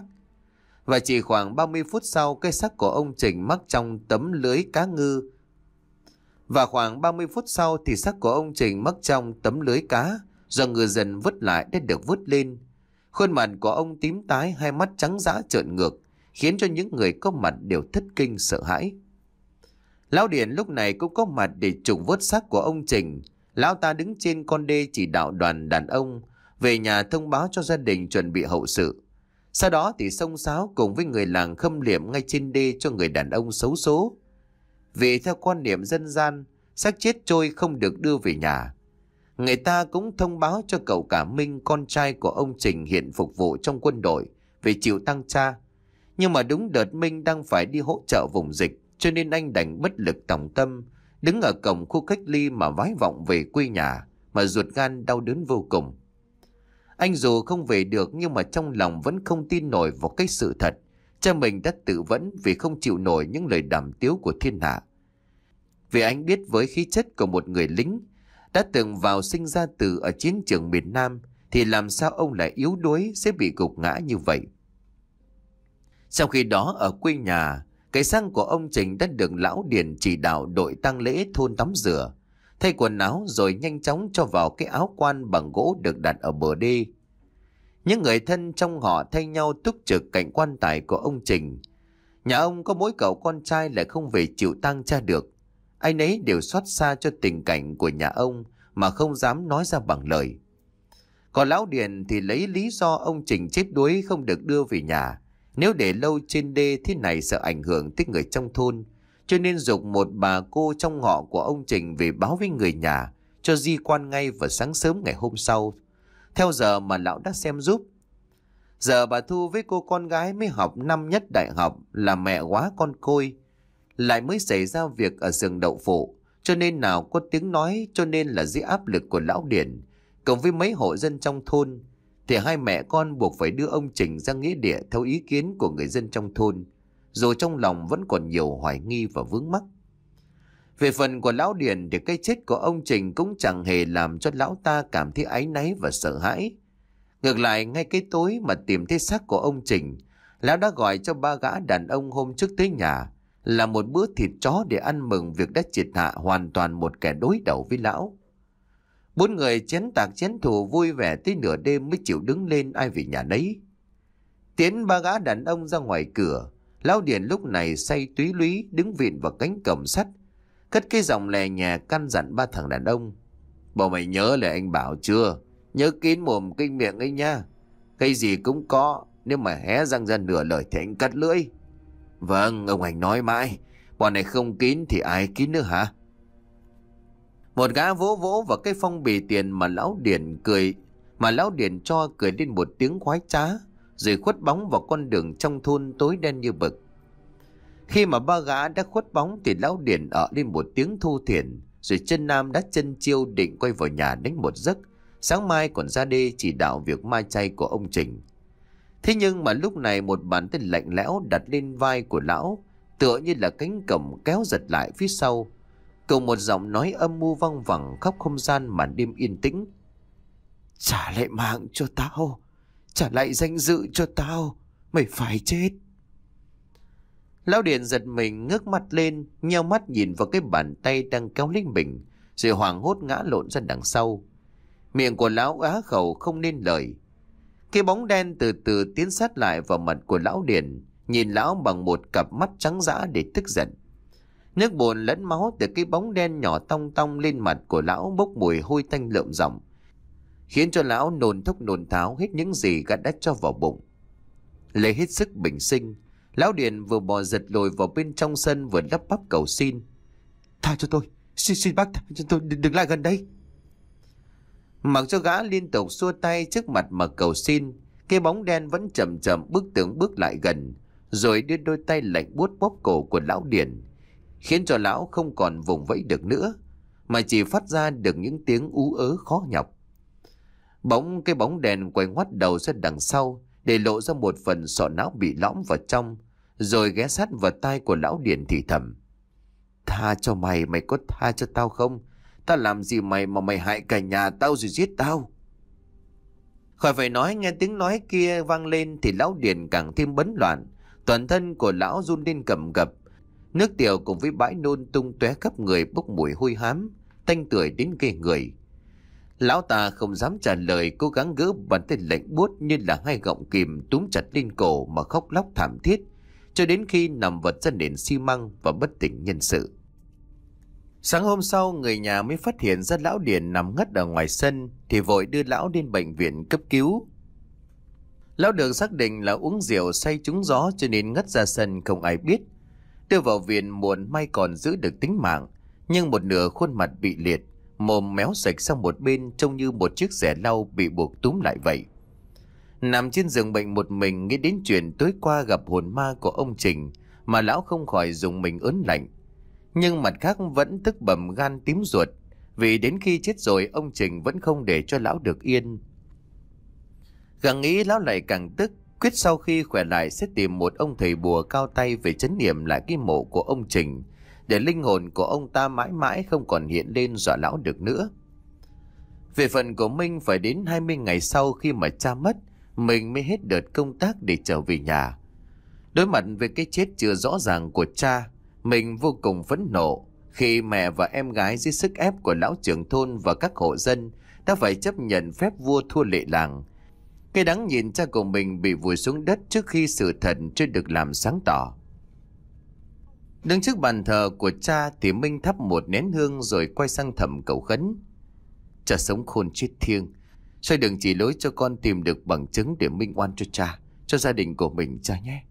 Và chỉ khoảng 30 phút sau cái xác của ông Trình mắc trong tấm lưới cá ngư. Và khoảng 30 phút sau thì xác của ông Trình mắc trong tấm lưới cá do ngư dân vứt lại để được vứt lên. Khuôn mặt của ông tím tái hai mắt trắng dã trợn ngược, khiến cho những người có mặt đều thất kinh sợ hãi. Lão Điền lúc này cũng có mặt để trùng vớt xác của ông Trình. Lão ta đứng trên con đê chỉ đạo đoàn đàn ông về nhà thông báo cho gia đình chuẩn bị hậu sự. Sau đó thì sông sáo cùng với người làng khâm liệm ngay trên đê cho người đàn ông xấu số. Vì theo quan niệm dân gian, xác chết trôi không được đưa về nhà. Người ta cũng thông báo cho cậu cả Minh con trai của ông Trình hiện phục vụ trong quân đội về chịu tăng cha. Nhưng mà đúng đợt Minh đang phải đi hỗ trợ vùng dịch cho nên anh đành bất lực tổng tâm đứng ở cổng khu cách ly mà vái vọng về quê nhà mà ruột gan đau đớn vô cùng. Anh dù không về được nhưng mà trong lòng vẫn không tin nổi vào cái sự thật. Cha mình đã tự vẫn vì không chịu nổi những lời đàm tiếu của thiên hạ. Vì anh biết với khí chất của một người lính đã từng vào sinh ra từ ở chiến trường miền Nam thì làm sao ông lại yếu đuối sẽ bị gục ngã như vậy. Sau khi đó ở quê nhà, cái xăng của ông Trình đã được lão điền chỉ đạo đội tăng lễ thôn tắm rửa, thay quần áo rồi nhanh chóng cho vào cái áo quan bằng gỗ được đặt ở bờ đê. Những người thân trong họ thay nhau túc trực cạnh quan tài của ông Trình. Nhà ông có mỗi cậu con trai lại không về chịu tăng cha được ai nấy đều xót xa cho tình cảnh của nhà ông mà không dám nói ra bằng lời. Còn lão Điền thì lấy lý do ông Trình chết đuối không được đưa về nhà. Nếu để lâu trên đê thế này sợ ảnh hưởng tới người trong thôn. Cho nên dục một bà cô trong ngọ của ông Trình về báo với người nhà cho di quan ngay vào sáng sớm ngày hôm sau. Theo giờ mà lão đã xem giúp. Giờ bà Thu với cô con gái mới học năm nhất đại học là mẹ quá con côi lại mới xảy ra việc ở sườn đậu phụ, cho nên nào có tiếng nói cho nên là dưới áp lực của lão điển, cộng với mấy hộ dân trong thôn, thì hai mẹ con buộc phải đưa ông Trình ra nghĩa địa theo ý kiến của người dân trong thôn, dù trong lòng vẫn còn nhiều hoài nghi và vướng mắc. Về phần của lão điển thì cái chết của ông Trình cũng chẳng hề làm cho lão ta cảm thấy áy náy và sợ hãi. Ngược lại, ngay cái tối mà tìm thấy xác của ông Trình, lão đã gọi cho ba gã đàn ông hôm trước tới nhà là một bữa thịt chó để ăn mừng việc đã triệt hạ hoàn toàn một kẻ đối đầu với lão. Bốn người chén tạc chén thù vui vẻ tới nửa đêm mới chịu đứng lên ai về nhà nấy. Tiến ba gã đàn ông ra ngoài cửa, lão điền lúc này say túy lúy đứng vịn vào cánh cầm sắt, cất cái giọng lè nhà căn dặn ba thằng đàn ông. Bọn mày nhớ lời anh bảo chưa? Nhớ kín mồm kinh miệng ấy nha. Cây gì cũng có, nếu mà hé răng ra nửa lời thì anh cắt lưỡi. Vâng, ông Hành nói mãi. Bọn này không kín thì ai kín nữa hả? Một gã vỗ vỗ vào cái phong bì tiền mà lão điển cười, mà lão điển cho cười lên một tiếng khoái trá, rồi khuất bóng vào con đường trong thôn tối đen như bực. Khi mà ba gã đã khuất bóng thì lão điển ở lên một tiếng thu thiền, rồi chân nam đã chân chiêu định quay vào nhà đánh một giấc. Sáng mai còn ra đi chỉ đạo việc mai chay của ông Trình. Thế nhưng mà lúc này một bàn tay lạnh lẽo đặt lên vai của lão, tựa như là cánh cổng kéo giật lại phía sau. Cùng một giọng nói âm mưu văng vẳng khắp không gian màn đêm yên tĩnh. Trả lại mạng cho tao, trả lại danh dự cho tao, mày phải chết. Lão Điền giật mình ngước mặt lên, nheo mắt nhìn vào cái bàn tay đang kéo lấy mình, rồi hoảng hốt ngã lộn ra đằng sau. Miệng của lão á khẩu không nên lời, cái bóng đen từ từ tiến sát lại vào mặt của lão điền, nhìn lão bằng một cặp mắt trắng dã để tức giận. Nước bồn lẫn máu từ cái bóng đen nhỏ tong tong lên mặt của lão bốc mùi hôi tanh lượm ròng, khiến cho lão nôn thốc nôn tháo hết những gì gắt đã cho vào bụng. Lấy hết sức bình sinh, lão điền vừa bò giật lồi vào bên trong sân vừa lắp bắp cầu xin. Tha cho tôi, xin xin bác tha cho tôi đừng, đừng lại gần đây. Mặc cho gã liên tục xua tay trước mặt mà cầu xin, cái bóng đen vẫn chậm chậm bước tưởng bước lại gần, rồi đưa đôi tay lạnh buốt bóp cổ của lão điển, khiến cho lão không còn vùng vẫy được nữa, mà chỉ phát ra được những tiếng ú ớ khó nhọc. Bóng cái bóng đèn quay ngoắt đầu ra đằng sau, để lộ ra một phần sọ não bị lõm vào trong, rồi ghé sát vào tai của lão điển thì thầm. Tha cho mày, mày có tha cho tao không? ta làm gì mày mà mày hại cả nhà tao rồi giết tao Khỏi phải nói nghe tiếng nói kia vang lên Thì lão điền càng thêm bấn loạn Toàn thân của lão run lên cầm gập Nước tiểu cùng với bãi nôn tung tóe khắp người bốc mùi hôi hám Tanh tưởi đến ghê người Lão ta không dám trả lời Cố gắng gỡ bàn tay lạnh buốt Như là hai gọng kìm túm chặt lên cổ Mà khóc lóc thảm thiết Cho đến khi nằm vật ra nền xi măng Và bất tỉnh nhân sự Sáng hôm sau, người nhà mới phát hiện ra lão Điền nằm ngất ở ngoài sân, thì vội đưa lão đến bệnh viện cấp cứu. Lão được xác định là uống rượu say trúng gió cho nên ngất ra sân không ai biết. Đưa vào viện muộn may còn giữ được tính mạng, nhưng một nửa khuôn mặt bị liệt, mồm méo sạch sang một bên trông như một chiếc rẻ lau bị buộc túm lại vậy. Nằm trên giường bệnh một mình nghĩ đến chuyện tối qua gặp hồn ma của ông Trình mà lão không khỏi dùng mình ớn lạnh nhưng mặt khác vẫn tức bầm gan tím ruột, vì đến khi chết rồi ông Trình vẫn không để cho lão được yên. gần nghĩ lão lại càng tức, quyết sau khi khỏe lại sẽ tìm một ông thầy bùa cao tay về chấn niệm lại cái mộ của ông Trình, để linh hồn của ông ta mãi mãi không còn hiện lên dọa lão được nữa. Về phần của Minh phải đến 20 ngày sau khi mà cha mất, mình mới hết đợt công tác để trở về nhà. Đối mặt với cái chết chưa rõ ràng của cha, mình vô cùng phẫn nộ khi mẹ và em gái dưới sức ép của lão trưởng thôn và các hộ dân đã phải chấp nhận phép vua thua lệ làng. Cái đắng nhìn cha của mình bị vùi xuống đất trước khi sự thật chưa được làm sáng tỏ. Đứng trước bàn thờ của cha thì Minh thắp một nén hương rồi quay sang thầm cầu khấn. Cha sống khôn chết thiêng. Xoay đừng chỉ lối cho con tìm được bằng chứng để minh oan cho cha, cho gia đình của mình cha nhé.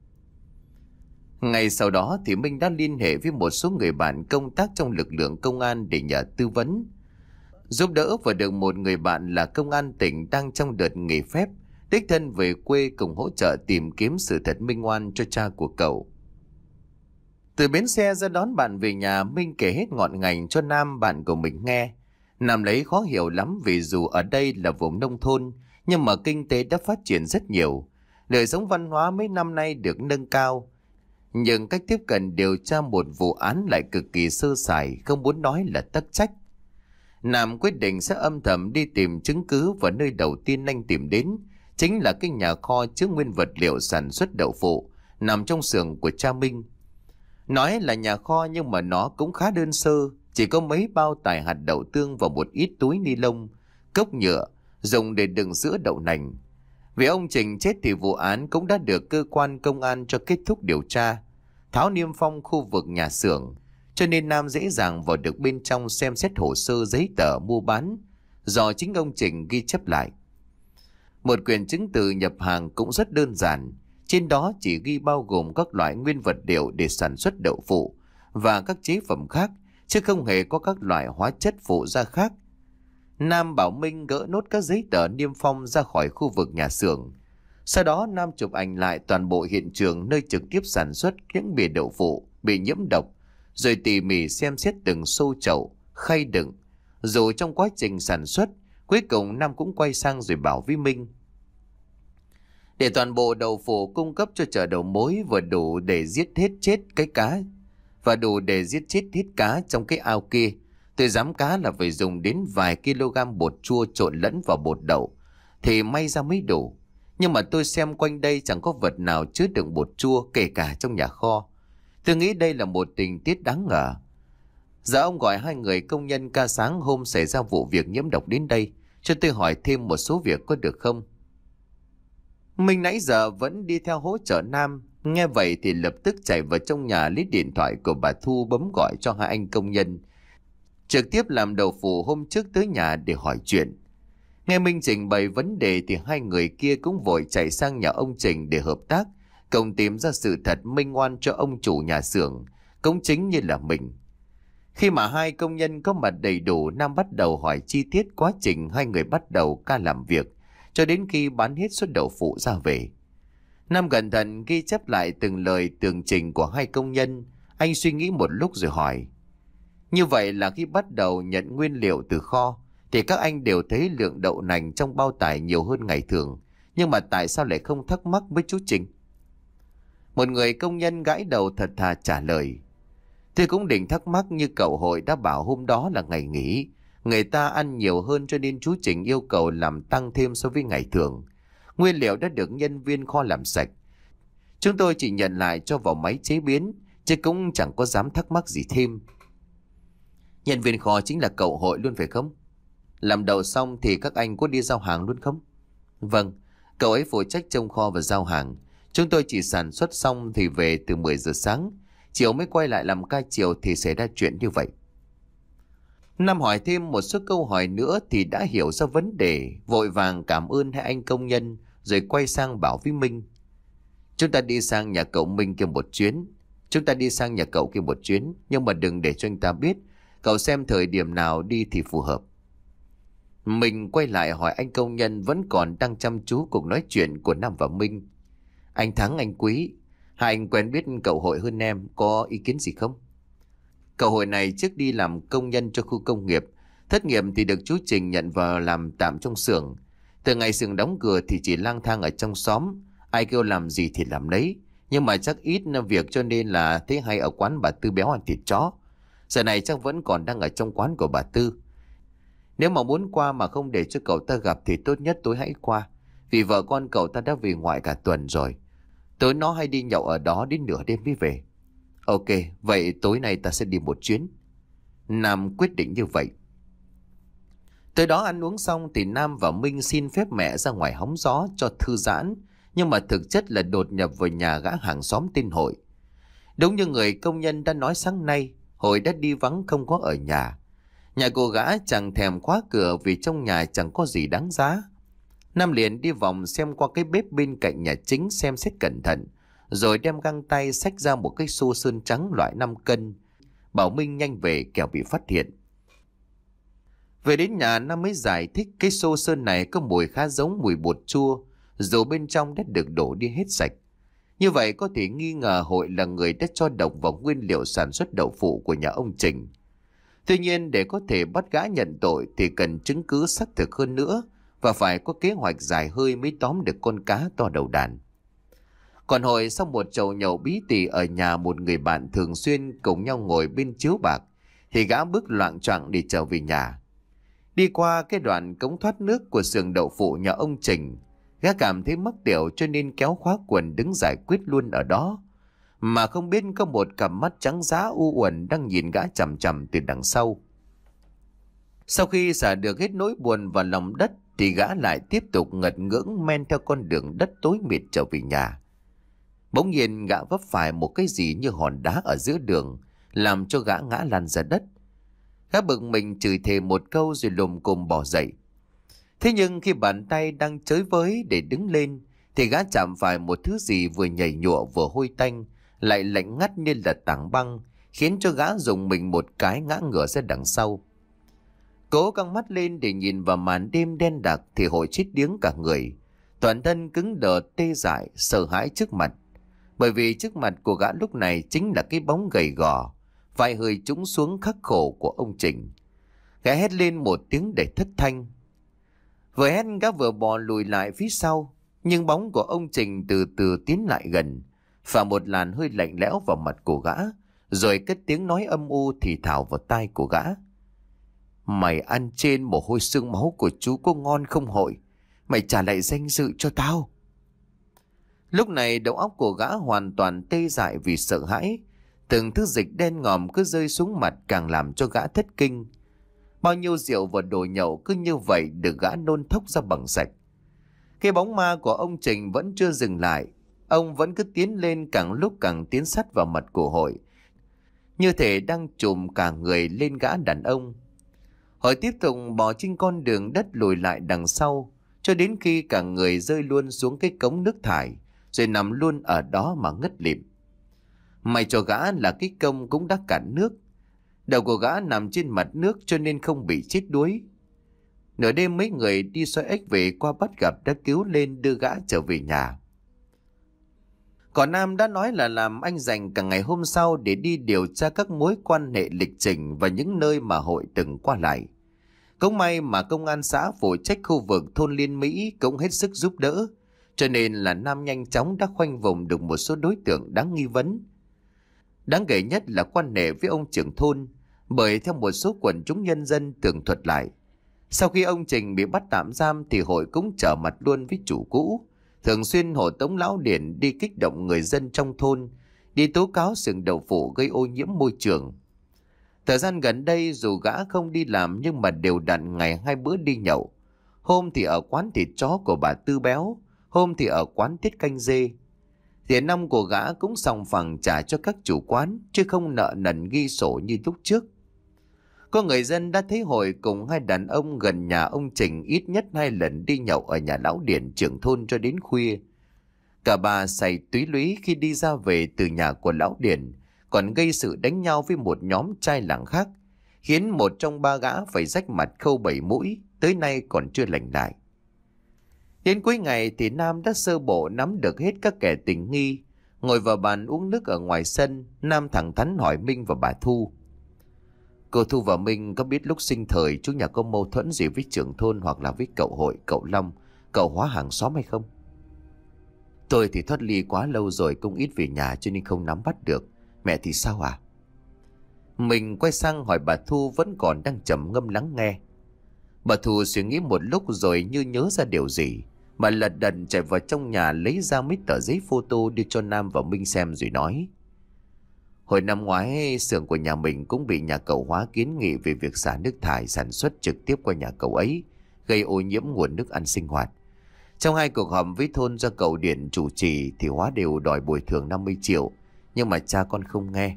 Ngày sau đó thì Minh đã liên hệ với một số người bạn công tác trong lực lượng công an để nhờ tư vấn. Giúp đỡ và được một người bạn là công an tỉnh đang trong đợt nghỉ phép, đích thân về quê cùng hỗ trợ tìm kiếm sự thật minh oan cho cha của cậu. Từ bến xe ra đón bạn về nhà, Minh kể hết ngọn ngành cho Nam bạn của mình nghe. Nam lấy khó hiểu lắm vì dù ở đây là vùng nông thôn, nhưng mà kinh tế đã phát triển rất nhiều. Đời sống văn hóa mấy năm nay được nâng cao, nhưng cách tiếp cận điều tra một vụ án lại cực kỳ sơ sài, không muốn nói là tất trách. Nam quyết định sẽ âm thầm đi tìm chứng cứ và nơi đầu tiên anh tìm đến chính là cái nhà kho chứa nguyên vật liệu sản xuất đậu phụ nằm trong xưởng của cha Minh. Nói là nhà kho nhưng mà nó cũng khá đơn sơ, chỉ có mấy bao tải hạt đậu tương và một ít túi ni lông, cốc nhựa dùng để đựng sữa đậu nành. Vì ông Trình chết thì vụ án cũng đã được cơ quan công an cho kết thúc điều tra tháo niêm phong khu vực nhà xưởng, cho nên Nam dễ dàng vào được bên trong xem xét hồ sơ giấy tờ mua bán do chính ông Trình ghi chép lại. Một quyền chứng từ nhập hàng cũng rất đơn giản, trên đó chỉ ghi bao gồm các loại nguyên vật liệu để sản xuất đậu phụ và các chế phẩm khác, chứ không hề có các loại hóa chất phụ gia khác. Nam Bảo Minh gỡ nốt các giấy tờ niêm phong ra khỏi khu vực nhà xưởng, sau đó Nam chụp ảnh lại toàn bộ hiện trường nơi trực tiếp sản xuất những bìa đậu phụ bị nhiễm độc, rồi tỉ mỉ xem xét từng xô chậu, khay đựng. Dù trong quá trình sản xuất, cuối cùng Nam cũng quay sang rồi bảo vi Minh. Để toàn bộ đậu phụ cung cấp cho chợ đầu mối vừa đủ để giết hết chết cái cá và đủ để giết chết hết cá trong cái ao kia. Tôi dám cá là phải dùng đến vài kg bột chua trộn lẫn vào bột đậu thì may ra mới đủ. Nhưng mà tôi xem quanh đây chẳng có vật nào chứa đựng bột chua kể cả trong nhà kho. Tôi nghĩ đây là một tình tiết đáng ngờ. Giờ ông gọi hai người công nhân ca sáng hôm xảy ra vụ việc nhiễm độc đến đây, cho tôi hỏi thêm một số việc có được không? Mình nãy giờ vẫn đi theo hỗ trợ Nam, nghe vậy thì lập tức chạy vào trong nhà lấy điện thoại của bà Thu bấm gọi cho hai anh công nhân. Trực tiếp làm đầu phụ hôm trước tới nhà để hỏi chuyện. Nghe Minh trình bày vấn đề thì hai người kia cũng vội chạy sang nhà ông Trình để hợp tác, cộng tìm ra sự thật minh oan cho ông chủ nhà xưởng, cũng chính như là mình. Khi mà hai công nhân có mặt đầy đủ, Nam bắt đầu hỏi chi tiết quá trình hai người bắt đầu ca làm việc, cho đến khi bán hết suất đậu phụ ra về. Nam gần thận ghi chép lại từng lời tường trình của hai công nhân, anh suy nghĩ một lúc rồi hỏi. Như vậy là khi bắt đầu nhận nguyên liệu từ kho, thì các anh đều thấy lượng đậu nành trong bao tải nhiều hơn ngày thường. Nhưng mà tại sao lại không thắc mắc với chú trình Một người công nhân gãi đầu thật thà trả lời. Tôi cũng định thắc mắc như cậu hội đã bảo hôm đó là ngày nghỉ. Người ta ăn nhiều hơn cho nên chú Trình yêu cầu làm tăng thêm so với ngày thường. Nguyên liệu đã được nhân viên kho làm sạch. Chúng tôi chỉ nhận lại cho vào máy chế biến, chứ cũng chẳng có dám thắc mắc gì thêm. Nhân viên kho chính là cậu hội luôn phải không? Làm đầu xong thì các anh có đi giao hàng luôn không? Vâng, cậu ấy phụ trách trông kho và giao hàng. Chúng tôi chỉ sản xuất xong thì về từ 10 giờ sáng. Chiều mới quay lại làm ca chiều thì xảy ra chuyện như vậy. Nam hỏi thêm một số câu hỏi nữa thì đã hiểu ra vấn đề, vội vàng cảm ơn hai anh công nhân rồi quay sang bảo với Minh. Chúng ta đi sang nhà cậu Minh kia một chuyến. Chúng ta đi sang nhà cậu kia một chuyến, nhưng mà đừng để cho anh ta biết. Cậu xem thời điểm nào đi thì phù hợp. Mình quay lại hỏi anh công nhân vẫn còn đang chăm chú cuộc nói chuyện của Nam và Minh. Anh Thắng anh Quý, hai anh quen biết cậu hội hơn em, có ý kiến gì không? Cậu hội này trước đi làm công nhân cho khu công nghiệp, thất nghiệp thì được chú Trình nhận vào làm tạm trong xưởng. Từ ngày xưởng đóng cửa thì chỉ lang thang ở trong xóm, ai kêu làm gì thì làm đấy. Nhưng mà chắc ít việc cho nên là thế hay ở quán bà Tư béo ăn thịt chó. Giờ này chắc vẫn còn đang ở trong quán của bà Tư. Nếu mà muốn qua mà không để cho cậu ta gặp thì tốt nhất tối hãy qua. Vì vợ con cậu ta đã về ngoại cả tuần rồi. Tối nó hay đi nhậu ở đó đến nửa đêm mới về. Ok, vậy tối nay ta sẽ đi một chuyến. Nam quyết định như vậy. Tới đó ăn uống xong thì Nam và Minh xin phép mẹ ra ngoài hóng gió cho thư giãn, nhưng mà thực chất là đột nhập vào nhà gã hàng xóm tin hội. Đúng như người công nhân đã nói sáng nay, hội đã đi vắng không có ở nhà, Nhà cô gã chẳng thèm khóa cửa vì trong nhà chẳng có gì đáng giá. Nam liền đi vòng xem qua cái bếp bên cạnh nhà chính xem xét cẩn thận, rồi đem găng tay xách ra một cái xô sơn trắng loại 5 cân. Bảo Minh nhanh về kẻo bị phát hiện. Về đến nhà Nam mới giải thích cái xô sơn này có mùi khá giống mùi bột chua, dù bên trong đã được đổ đi hết sạch. Như vậy có thể nghi ngờ Hội là người đã cho độc vào nguyên liệu sản xuất đậu phụ của nhà ông Trình. Tuy nhiên để có thể bắt gã nhận tội thì cần chứng cứ xác thực hơn nữa và phải có kế hoạch dài hơi mới tóm được con cá to đầu đàn. Còn hồi sau một chầu nhậu bí tỉ ở nhà một người bạn thường xuyên cùng nhau ngồi bên chiếu bạc thì gã bước loạn choạng đi trở về nhà. Đi qua cái đoạn cống thoát nước của sườn đậu phụ nhà ông Trình, gã cảm thấy mắc tiểu cho nên kéo khóa quần đứng giải quyết luôn ở đó mà không biết có một cặp mắt trắng giá u uẩn đang nhìn gã chằm chằm từ đằng sau. Sau khi xả được hết nỗi buồn và lòng đất thì gã lại tiếp tục ngật ngưỡng men theo con đường đất tối mịt trở về nhà. Bỗng nhiên gã vấp phải một cái gì như hòn đá ở giữa đường, làm cho gã ngã lăn ra đất. Gã bực mình chửi thề một câu rồi lùm cùm bỏ dậy. Thế nhưng khi bàn tay đang chới với để đứng lên, thì gã chạm phải một thứ gì vừa nhảy nhụa vừa hôi tanh, lại lạnh ngắt như là tảng băng, khiến cho gã dùng mình một cái ngã ngửa ra đằng sau. Cố căng mắt lên để nhìn vào màn đêm đen đặc thì hội chít điếng cả người. Toàn thân cứng đờ tê dại, sợ hãi trước mặt. Bởi vì trước mặt của gã lúc này chính là cái bóng gầy gò, vài hơi trúng xuống khắc khổ của ông Trình. Gã hét lên một tiếng để thất thanh. Vừa hét gã vừa bò lùi lại phía sau, nhưng bóng của ông Trình từ từ tiến lại gần phả một làn hơi lạnh lẽo vào mặt của gã, rồi cất tiếng nói âm u thì thào vào tai của gã. Mày ăn trên mồ hôi xương máu của chú có ngon không hội? Mày trả lại danh dự cho tao. Lúc này đầu óc của gã hoàn toàn tê dại vì sợ hãi. Từng thứ dịch đen ngòm cứ rơi xuống mặt càng làm cho gã thất kinh. Bao nhiêu rượu và đồ nhậu cứ như vậy được gã nôn thốc ra bằng sạch. Khi bóng ma của ông Trình vẫn chưa dừng lại, Ông vẫn cứ tiến lên càng lúc càng tiến sát vào mặt của hội. Như thể đang trùm cả người lên gã đàn ông. Hội tiếp tục bỏ trên con đường đất lùi lại đằng sau, cho đến khi cả người rơi luôn xuống cái cống nước thải, rồi nằm luôn ở đó mà ngất lịm. May cho gã là cái công cũng đã cạn nước. Đầu của gã nằm trên mặt nước cho nên không bị chết đuối. Nửa đêm mấy người đi xoay ếch về qua bắt gặp đã cứu lên đưa gã trở về nhà. Còn Nam đã nói là làm anh dành cả ngày hôm sau để đi điều tra các mối quan hệ lịch trình và những nơi mà hội từng qua lại. Cũng may mà công an xã phụ trách khu vực thôn Liên Mỹ cũng hết sức giúp đỡ, cho nên là Nam nhanh chóng đã khoanh vùng được một số đối tượng đáng nghi vấn. Đáng kể nhất là quan hệ với ông trưởng thôn, bởi theo một số quần chúng nhân dân tường thuật lại, sau khi ông Trình bị bắt tạm giam thì hội cũng trở mặt luôn với chủ cũ, Thường xuyên hộ tống lão điển đi kích động người dân trong thôn, đi tố cáo sừng đầu phủ gây ô nhiễm môi trường. Thời gian gần đây dù gã không đi làm nhưng mà đều đặn ngày hai bữa đi nhậu. Hôm thì ở quán thịt chó của bà Tư Béo, hôm thì ở quán tiết canh dê. Tiền năm của gã cũng sòng phẳng trả cho các chủ quán, chứ không nợ nần ghi sổ như lúc trước. Có người dân đã thấy hội cùng hai đàn ông gần nhà ông Trình ít nhất hai lần đi nhậu ở nhà lão điển trưởng thôn cho đến khuya. Cả bà say túy lúy khi đi ra về từ nhà của lão điển, còn gây sự đánh nhau với một nhóm trai làng khác, khiến một trong ba gã phải rách mặt khâu bảy mũi, tới nay còn chưa lành lại. Đến cuối ngày thì Nam đã sơ bộ nắm được hết các kẻ tình nghi. Ngồi vào bàn uống nước ở ngoài sân, Nam thẳng thắn hỏi Minh và bà Thu. Cô Thu và Minh có biết lúc sinh thời chú nhà có mâu thuẫn gì với trưởng thôn hoặc là với cậu hội, cậu Long, cậu hóa hàng xóm hay không? Tôi thì thoát ly quá lâu rồi cũng ít về nhà cho nên không nắm bắt được. Mẹ thì sao à? Mình quay sang hỏi bà Thu vẫn còn đang trầm ngâm lắng nghe. Bà Thu suy nghĩ một lúc rồi như nhớ ra điều gì. Bà lật đần chạy vào trong nhà lấy ra mấy tờ giấy photo đưa cho Nam và Minh xem rồi nói. Hồi năm ngoái, xưởng của nhà mình cũng bị nhà cầu hóa kiến nghị về việc xả nước thải sản xuất trực tiếp qua nhà cầu ấy, gây ô nhiễm nguồn nước ăn sinh hoạt. Trong hai cuộc họp với thôn do cầu điện chủ trì thì hóa đều đòi bồi thường 50 triệu, nhưng mà cha con không nghe.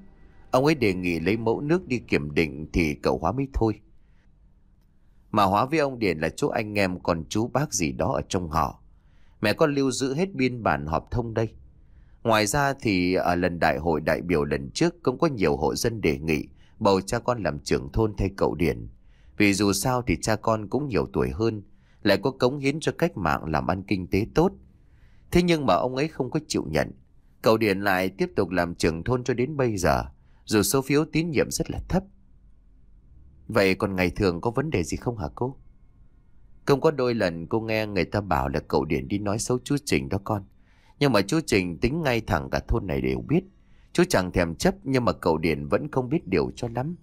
Ông ấy đề nghị lấy mẫu nước đi kiểm định thì cậu hóa mới thôi. Mà hóa với ông Điền là chú anh em còn chú bác gì đó ở trong họ. Mẹ con lưu giữ hết biên bản họp thông đây. Ngoài ra thì ở à, lần đại hội đại biểu lần trước cũng có nhiều hộ dân đề nghị bầu cha con làm trưởng thôn thay cậu Điền. Vì dù sao thì cha con cũng nhiều tuổi hơn, lại có cống hiến cho cách mạng làm ăn kinh tế tốt. Thế nhưng mà ông ấy không có chịu nhận. Cậu Điền lại tiếp tục làm trưởng thôn cho đến bây giờ, dù số phiếu tín nhiệm rất là thấp. Vậy còn ngày thường có vấn đề gì không hả cô? Không có đôi lần cô nghe người ta bảo là cậu Điền đi nói xấu chú Trình đó con. Nhưng mà chú Trình tính ngay thẳng cả thôn này đều biết. Chú chẳng thèm chấp nhưng mà cậu Điền vẫn không biết điều cho lắm.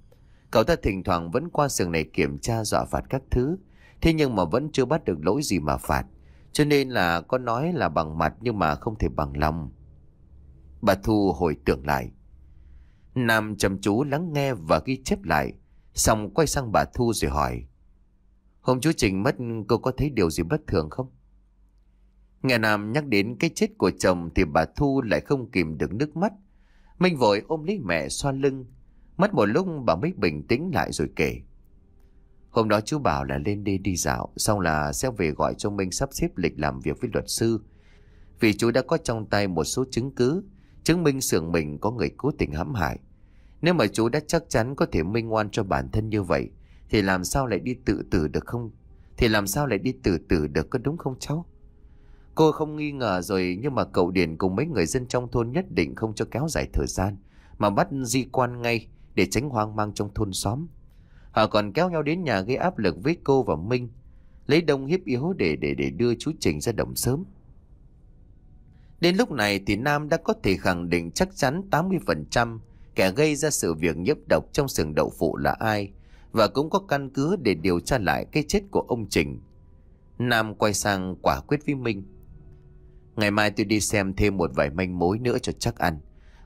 Cậu ta thỉnh thoảng vẫn qua sườn này kiểm tra dọa phạt các thứ. Thế nhưng mà vẫn chưa bắt được lỗi gì mà phạt. Cho nên là có nói là bằng mặt nhưng mà không thể bằng lòng. Bà Thu hồi tưởng lại. Nam chăm chú lắng nghe và ghi chép lại. Xong quay sang bà Thu rồi hỏi. Hôm chú Trình mất cô có thấy điều gì bất thường không? Nghe Nam nhắc đến cái chết của chồng thì bà Thu lại không kìm được nước mắt. Minh vội ôm lấy mẹ xoa lưng. Mất một lúc bà mới bình tĩnh lại rồi kể. Hôm đó chú bảo là lên đi đi dạo, xong là sẽ về gọi cho Minh sắp xếp lịch làm việc với luật sư. Vì chú đã có trong tay một số chứng cứ, chứng minh xưởng mình có người cố tình hãm hại. Nếu mà chú đã chắc chắn có thể minh ngoan cho bản thân như vậy, thì làm sao lại đi tự tử được không? Thì làm sao lại đi tự tử được có đúng không cháu? Cô không nghi ngờ rồi nhưng mà cậu Điền cùng mấy người dân trong thôn nhất định không cho kéo dài thời gian mà bắt di quan ngay để tránh hoang mang trong thôn xóm. Họ còn kéo nhau đến nhà gây áp lực với cô và Minh, lấy đông hiếp yếu để để để đưa chú Trình ra đồng sớm. Đến lúc này thì Nam đã có thể khẳng định chắc chắn 80% kẻ gây ra sự việc nhấp độc trong sườn đậu phụ là ai và cũng có căn cứ để điều tra lại cái chết của ông Trình. Nam quay sang quả quyết với Minh. Ngày mai tôi đi xem thêm một vài manh mối nữa cho chắc ăn.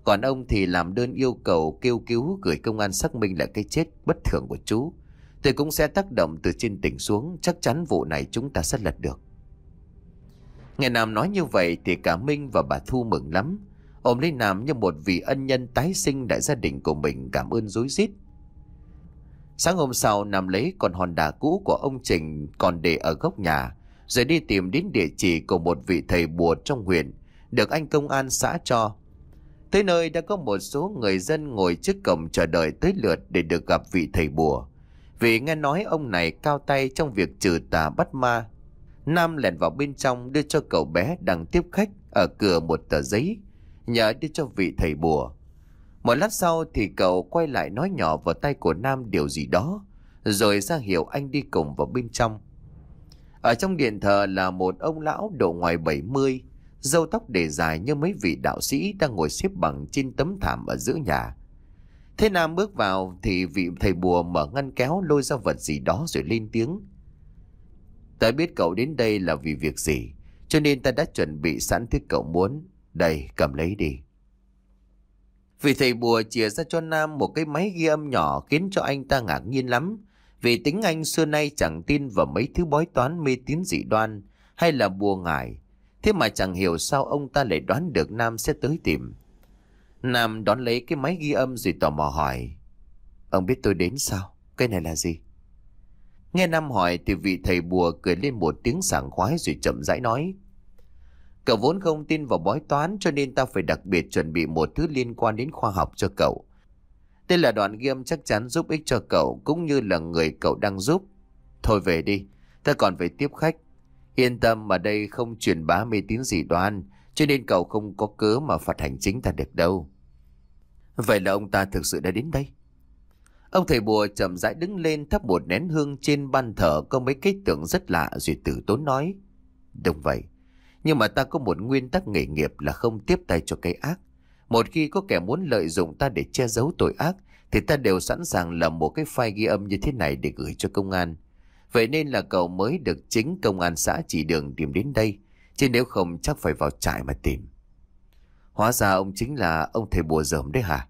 Còn ông thì làm đơn yêu cầu kêu cứu gửi công an xác minh lại cái chết bất thường của chú. Tôi cũng sẽ tác động từ trên tỉnh xuống, chắc chắn vụ này chúng ta sẽ lật được. Nghe Nam nói như vậy thì cả Minh và bà Thu mừng lắm. Ôm lấy Nam như một vị ân nhân tái sinh đại gia đình của mình cảm ơn dối rít. Sáng hôm sau Nam lấy con hòn đá cũ của ông Trình còn để ở góc nhà rồi đi tìm đến địa chỉ của một vị thầy bùa trong huyện, được anh công an xã cho. Tới nơi đã có một số người dân ngồi trước cổng chờ đợi tới lượt để được gặp vị thầy bùa. Vì nghe nói ông này cao tay trong việc trừ tà bắt ma. Nam lẻn vào bên trong đưa cho cậu bé đang tiếp khách ở cửa một tờ giấy, nhờ đưa cho vị thầy bùa. Một lát sau thì cậu quay lại nói nhỏ vào tay của Nam điều gì đó, rồi ra hiệu anh đi cùng vào bên trong. Ở trong điện thờ là một ông lão độ ngoài 70, râu tóc để dài như mấy vị đạo sĩ đang ngồi xếp bằng trên tấm thảm ở giữa nhà. Thế Nam bước vào thì vị thầy bùa mở ngăn kéo lôi ra vật gì đó rồi lên tiếng. Ta biết cậu đến đây là vì việc gì, cho nên ta đã chuẩn bị sẵn thứ cậu muốn. Đây, cầm lấy đi. Vị thầy bùa chia ra cho Nam một cái máy ghi âm nhỏ khiến cho anh ta ngạc nhiên lắm. Vì tính anh xưa nay chẳng tin vào mấy thứ bói toán mê tín dị đoan hay là bùa ngải. Thế mà chẳng hiểu sao ông ta lại đoán được Nam sẽ tới tìm. Nam đón lấy cái máy ghi âm rồi tò mò hỏi. Ông biết tôi đến sao? Cái này là gì? Nghe Nam hỏi thì vị thầy bùa cười lên một tiếng sảng khoái rồi chậm rãi nói. Cậu vốn không tin vào bói toán cho nên ta phải đặc biệt chuẩn bị một thứ liên quan đến khoa học cho cậu. Tên là đoàn nghiêm chắc chắn giúp ích cho cậu cũng như là người cậu đang giúp. Thôi về đi, ta còn phải tiếp khách. Yên tâm mà đây không truyền bá mê tín gì đoan, cho nên cậu không có cớ mà phạt hành chính ta được đâu. Vậy là ông ta thực sự đã đến đây. Ông thầy bùa chậm rãi đứng lên thắp một nén hương trên ban thờ có mấy cái tượng rất lạ rồi tử tốn nói. Đúng vậy, nhưng mà ta có một nguyên tắc nghề nghiệp là không tiếp tay cho cái ác. Một khi có kẻ muốn lợi dụng ta để che giấu tội ác Thì ta đều sẵn sàng làm một cái file ghi âm như thế này để gửi cho công an Vậy nên là cậu mới được chính công an xã chỉ đường tìm đến đây Chứ nếu không chắc phải vào trại mà tìm Hóa ra ông chính là ông thầy bùa dởm đấy hả?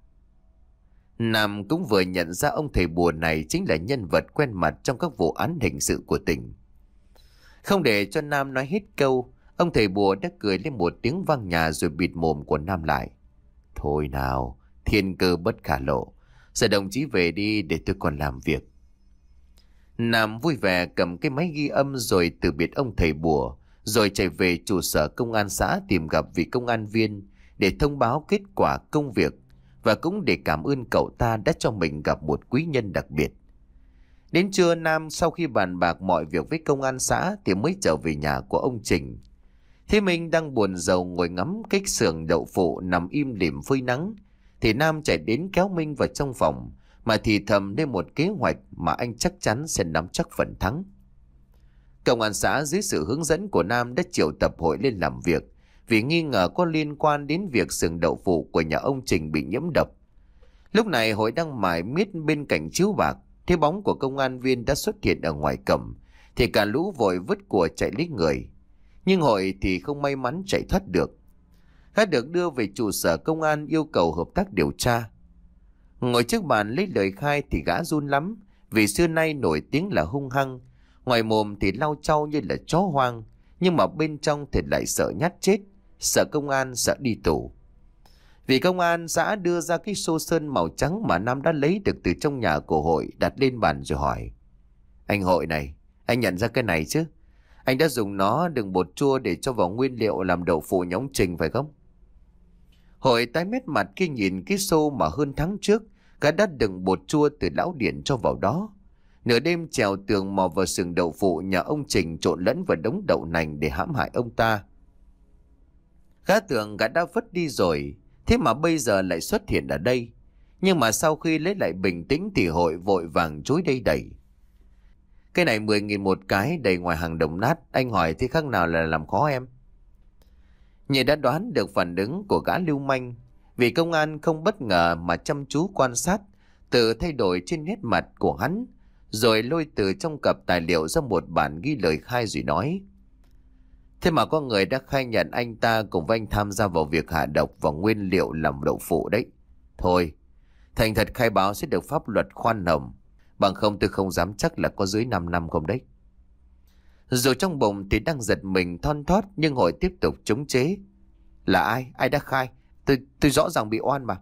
Nam cũng vừa nhận ra ông thầy bùa này chính là nhân vật quen mặt trong các vụ án hình sự của tỉnh. Không để cho Nam nói hết câu, ông thầy bùa đã cười lên một tiếng vang nhà rồi bịt mồm của Nam lại. Thôi nào, thiên cơ bất khả lộ. Giờ đồng chí về đi để tôi còn làm việc. Nam vui vẻ cầm cái máy ghi âm rồi từ biệt ông thầy bùa, rồi chạy về trụ sở công an xã tìm gặp vị công an viên để thông báo kết quả công việc và cũng để cảm ơn cậu ta đã cho mình gặp một quý nhân đặc biệt. Đến trưa Nam sau khi bàn bạc mọi việc với công an xã thì mới trở về nhà của ông Trình. Thế Minh đang buồn rầu ngồi ngắm cách sườn đậu phụ nằm im điểm phơi nắng. Thì Nam chạy đến kéo Minh vào trong phòng mà thì thầm lên một kế hoạch mà anh chắc chắn sẽ nắm chắc phần thắng. Công an xã dưới sự hướng dẫn của Nam đã triệu tập hội lên làm việc vì nghi ngờ có liên quan đến việc sườn đậu phụ của nhà ông Trình bị nhiễm độc. Lúc này hội đang mải miết bên cạnh chiếu bạc, thế bóng của công an viên đã xuất hiện ở ngoài cổng, thì cả lũ vội vứt của chạy lít người nhưng hội thì không may mắn chạy thoát được. Hắn được đưa về trụ sở công an yêu cầu hợp tác điều tra. Ngồi trước bàn lấy lời khai thì gã run lắm, vì xưa nay nổi tiếng là hung hăng, ngoài mồm thì lau trâu như là chó hoang, nhưng mà bên trong thì lại sợ nhát chết, sợ công an, sợ đi tù. Vì công an xã đưa ra cái xô sơn màu trắng mà Nam đã lấy được từ trong nhà của hội đặt lên bàn rồi hỏi. Anh hội này, anh nhận ra cái này chứ? Anh đã dùng nó đựng bột chua để cho vào nguyên liệu làm đậu phụ nhóng trình phải không? Hội tái mét mặt khi nhìn cái xô mà hơn tháng trước, gã đã đựng bột chua từ lão điện cho vào đó. Nửa đêm trèo tường mò vào sừng đậu phụ nhà ông Trình trộn lẫn vào đống đậu nành để hãm hại ông ta. Gã tưởng gã đã vứt đi rồi, thế mà bây giờ lại xuất hiện ở đây. Nhưng mà sau khi lấy lại bình tĩnh thì hội vội vàng chối đây đẩy. Cái này 10 nghìn một cái đầy ngoài hàng đồng nát, anh hỏi thế khác nào là làm khó em. Nhị đã đoán được phản ứng của gã lưu manh, vì công an không bất ngờ mà chăm chú quan sát, từ thay đổi trên nét mặt của hắn, rồi lôi từ trong cặp tài liệu ra một bản ghi lời khai rồi nói. Thế mà có người đã khai nhận anh ta cùng với anh tham gia vào việc hạ độc và nguyên liệu làm đậu phụ đấy. Thôi, thành thật khai báo sẽ được pháp luật khoan hồng. Bằng không tôi không dám chắc là có dưới 5 năm không đấy Dù trong bụng thì đang giật mình thon thót Nhưng hội tiếp tục chống chế Là ai? Ai đã khai? Tôi, tôi rõ ràng bị oan mà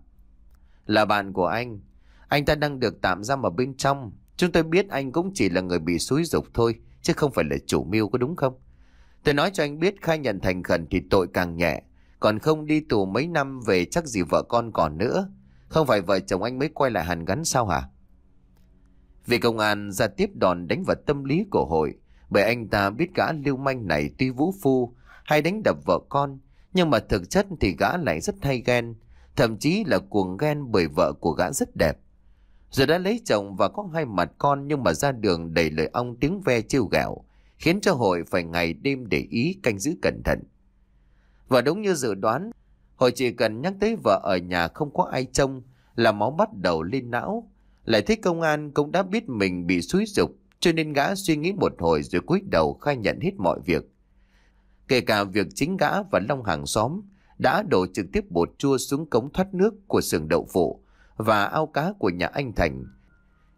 Là bạn của anh Anh ta đang được tạm giam ở bên trong Chúng tôi biết anh cũng chỉ là người bị xúi dục thôi Chứ không phải là chủ mưu có đúng không Tôi nói cho anh biết khai nhận thành khẩn thì tội càng nhẹ Còn không đi tù mấy năm về chắc gì vợ con còn nữa Không phải vợ chồng anh mới quay lại hàn gắn sao hả vì công an ra tiếp đòn đánh vào tâm lý của hội, bởi anh ta biết gã lưu manh này tuy vũ phu hay đánh đập vợ con, nhưng mà thực chất thì gã lại rất hay ghen, thậm chí là cuồng ghen bởi vợ của gã rất đẹp. giờ đã lấy chồng và có hai mặt con nhưng mà ra đường đầy lời ong tiếng ve chiêu ghẹo, khiến cho hội phải ngày đêm để ý canh giữ cẩn thận. Và đúng như dự đoán, hội chỉ cần nhắc tới vợ ở nhà không có ai trông là máu bắt đầu lên não, lại thấy công an cũng đã biết mình bị xúi dục cho nên gã suy nghĩ một hồi rồi cúi đầu khai nhận hết mọi việc. Kể cả việc chính gã và Long hàng xóm đã đổ trực tiếp bột chua xuống cống thoát nước của xưởng đậu phụ và ao cá của nhà anh Thành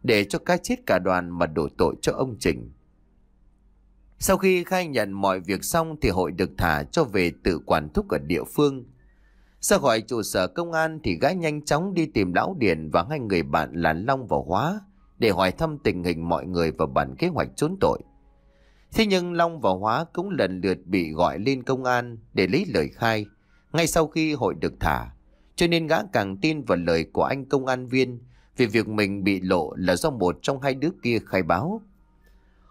để cho cá chết cả đoàn mà đổ tội cho ông Trình. Sau khi khai nhận mọi việc xong thì hội được thả cho về tự quản thúc ở địa phương – ra gọi trụ sở công an thì gã nhanh chóng đi tìm lão Điền và hai người bạn là Long và Hóa để hỏi thăm tình hình mọi người và bản kế hoạch trốn tội. Thế nhưng Long và Hóa cũng lần lượt bị gọi lên công an để lấy lời khai ngay sau khi hội được thả. Cho nên gã càng tin vào lời của anh công an viên vì việc mình bị lộ là do một trong hai đứa kia khai báo.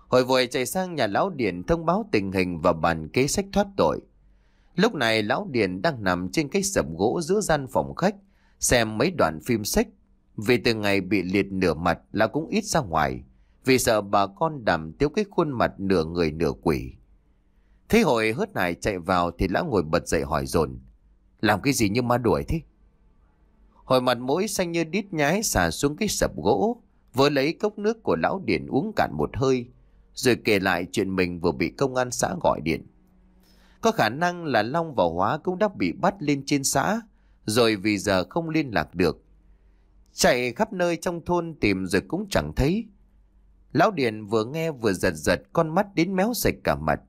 Hội vội chạy sang nhà lão điển thông báo tình hình và bàn kế sách thoát tội. Lúc này lão Điền đang nằm trên cái sập gỗ giữa gian phòng khách, xem mấy đoạn phim sách. Vì từ ngày bị liệt nửa mặt là cũng ít ra ngoài, vì sợ bà con đàm tiếu cái khuôn mặt nửa người nửa quỷ. Thế hồi hớt này chạy vào thì lão ngồi bật dậy hỏi dồn Làm cái gì như ma đuổi thế? Hồi mặt mũi xanh như đít nhái xà xuống cái sập gỗ, vừa lấy cốc nước của lão Điền uống cạn một hơi, rồi kể lại chuyện mình vừa bị công an xã gọi điện. Có khả năng là Long và Hóa cũng đã bị bắt lên trên xã, rồi vì giờ không liên lạc được. Chạy khắp nơi trong thôn tìm rồi cũng chẳng thấy. Lão Điền vừa nghe vừa giật giật con mắt đến méo sạch cả mặt.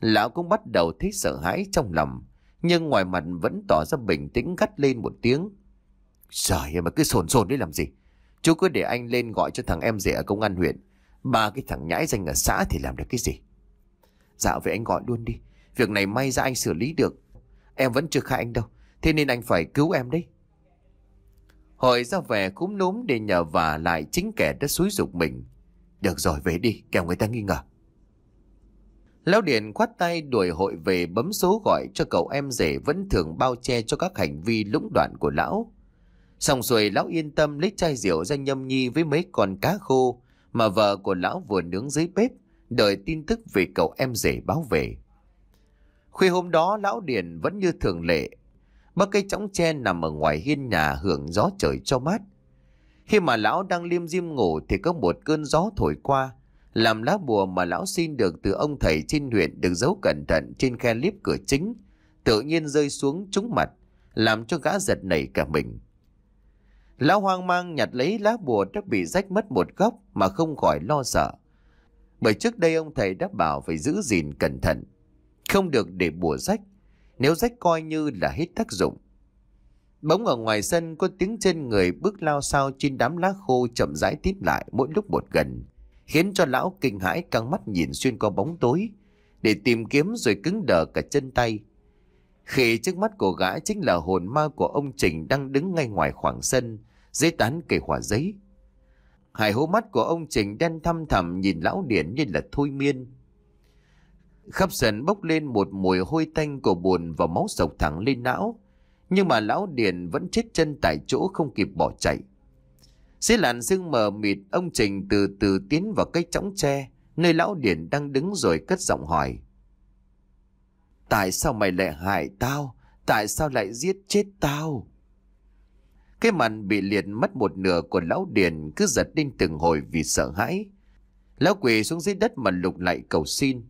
Lão cũng bắt đầu thấy sợ hãi trong lòng, nhưng ngoài mặt vẫn tỏ ra bình tĩnh gắt lên một tiếng. Trời ơi mà cứ sồn sồn đi làm gì? Chú cứ để anh lên gọi cho thằng em rể ở công an huyện. Ba cái thằng nhãi danh ở xã thì làm được cái gì? Dạ vậy anh gọi luôn đi. Việc này may ra anh xử lý được Em vẫn chưa khai anh đâu Thế nên anh phải cứu em đấy Hội ra về cúm núm để nhờ vả lại chính kẻ đã xúi dục mình Được rồi về đi kẻo người ta nghi ngờ Lão Điền khoát tay đuổi hội về bấm số gọi cho cậu em rể vẫn thường bao che cho các hành vi lũng đoạn của lão. Xong rồi lão yên tâm lấy chai rượu ra nhâm nhi với mấy con cá khô mà vợ của lão vừa nướng dưới bếp, đợi tin tức về cậu em rể báo về. Khuya hôm đó lão điền vẫn như thường lệ. Ba cây chõng tre nằm ở ngoài hiên nhà hưởng gió trời cho mát. Khi mà lão đang liêm diêm ngủ thì có một cơn gió thổi qua, làm lá bùa mà lão xin được từ ông thầy trên huyện được giấu cẩn thận trên khe líp cửa chính, tự nhiên rơi xuống trúng mặt, làm cho gã giật nảy cả mình. Lão hoang mang nhặt lấy lá bùa đã bị rách mất một góc mà không khỏi lo sợ. Bởi trước đây ông thầy đã bảo phải giữ gìn cẩn thận. Không được để bùa rách, nếu rách coi như là hết tác dụng. bóng ở ngoài sân có tiếng chân người bước lao sao trên đám lá khô chậm rãi tiếp lại mỗi lúc một gần, khiến cho lão kinh hãi căng mắt nhìn xuyên qua bóng tối, để tìm kiếm rồi cứng đờ cả chân tay. Khi trước mắt của gã chính là hồn ma của ông Trình đang đứng ngay ngoài khoảng sân, dưới tán cây hỏa giấy. Hai hố mắt của ông Trình đen thăm thẳm nhìn lão điển như là thôi miên. Khắp sân bốc lên một mùi hôi tanh của buồn và máu sộc thẳng lên não. Nhưng mà lão Điền vẫn chết chân tại chỗ không kịp bỏ chạy. xế làn sương mờ mịt, ông Trình từ từ tiến vào cái chõng tre, nơi lão Điền đang đứng rồi cất giọng hỏi. Tại sao mày lại hại tao? Tại sao lại giết chết tao? Cái mặt bị liệt mất một nửa của lão Điền cứ giật đinh từng hồi vì sợ hãi. Lão quỳ xuống dưới đất mà lục lại cầu xin.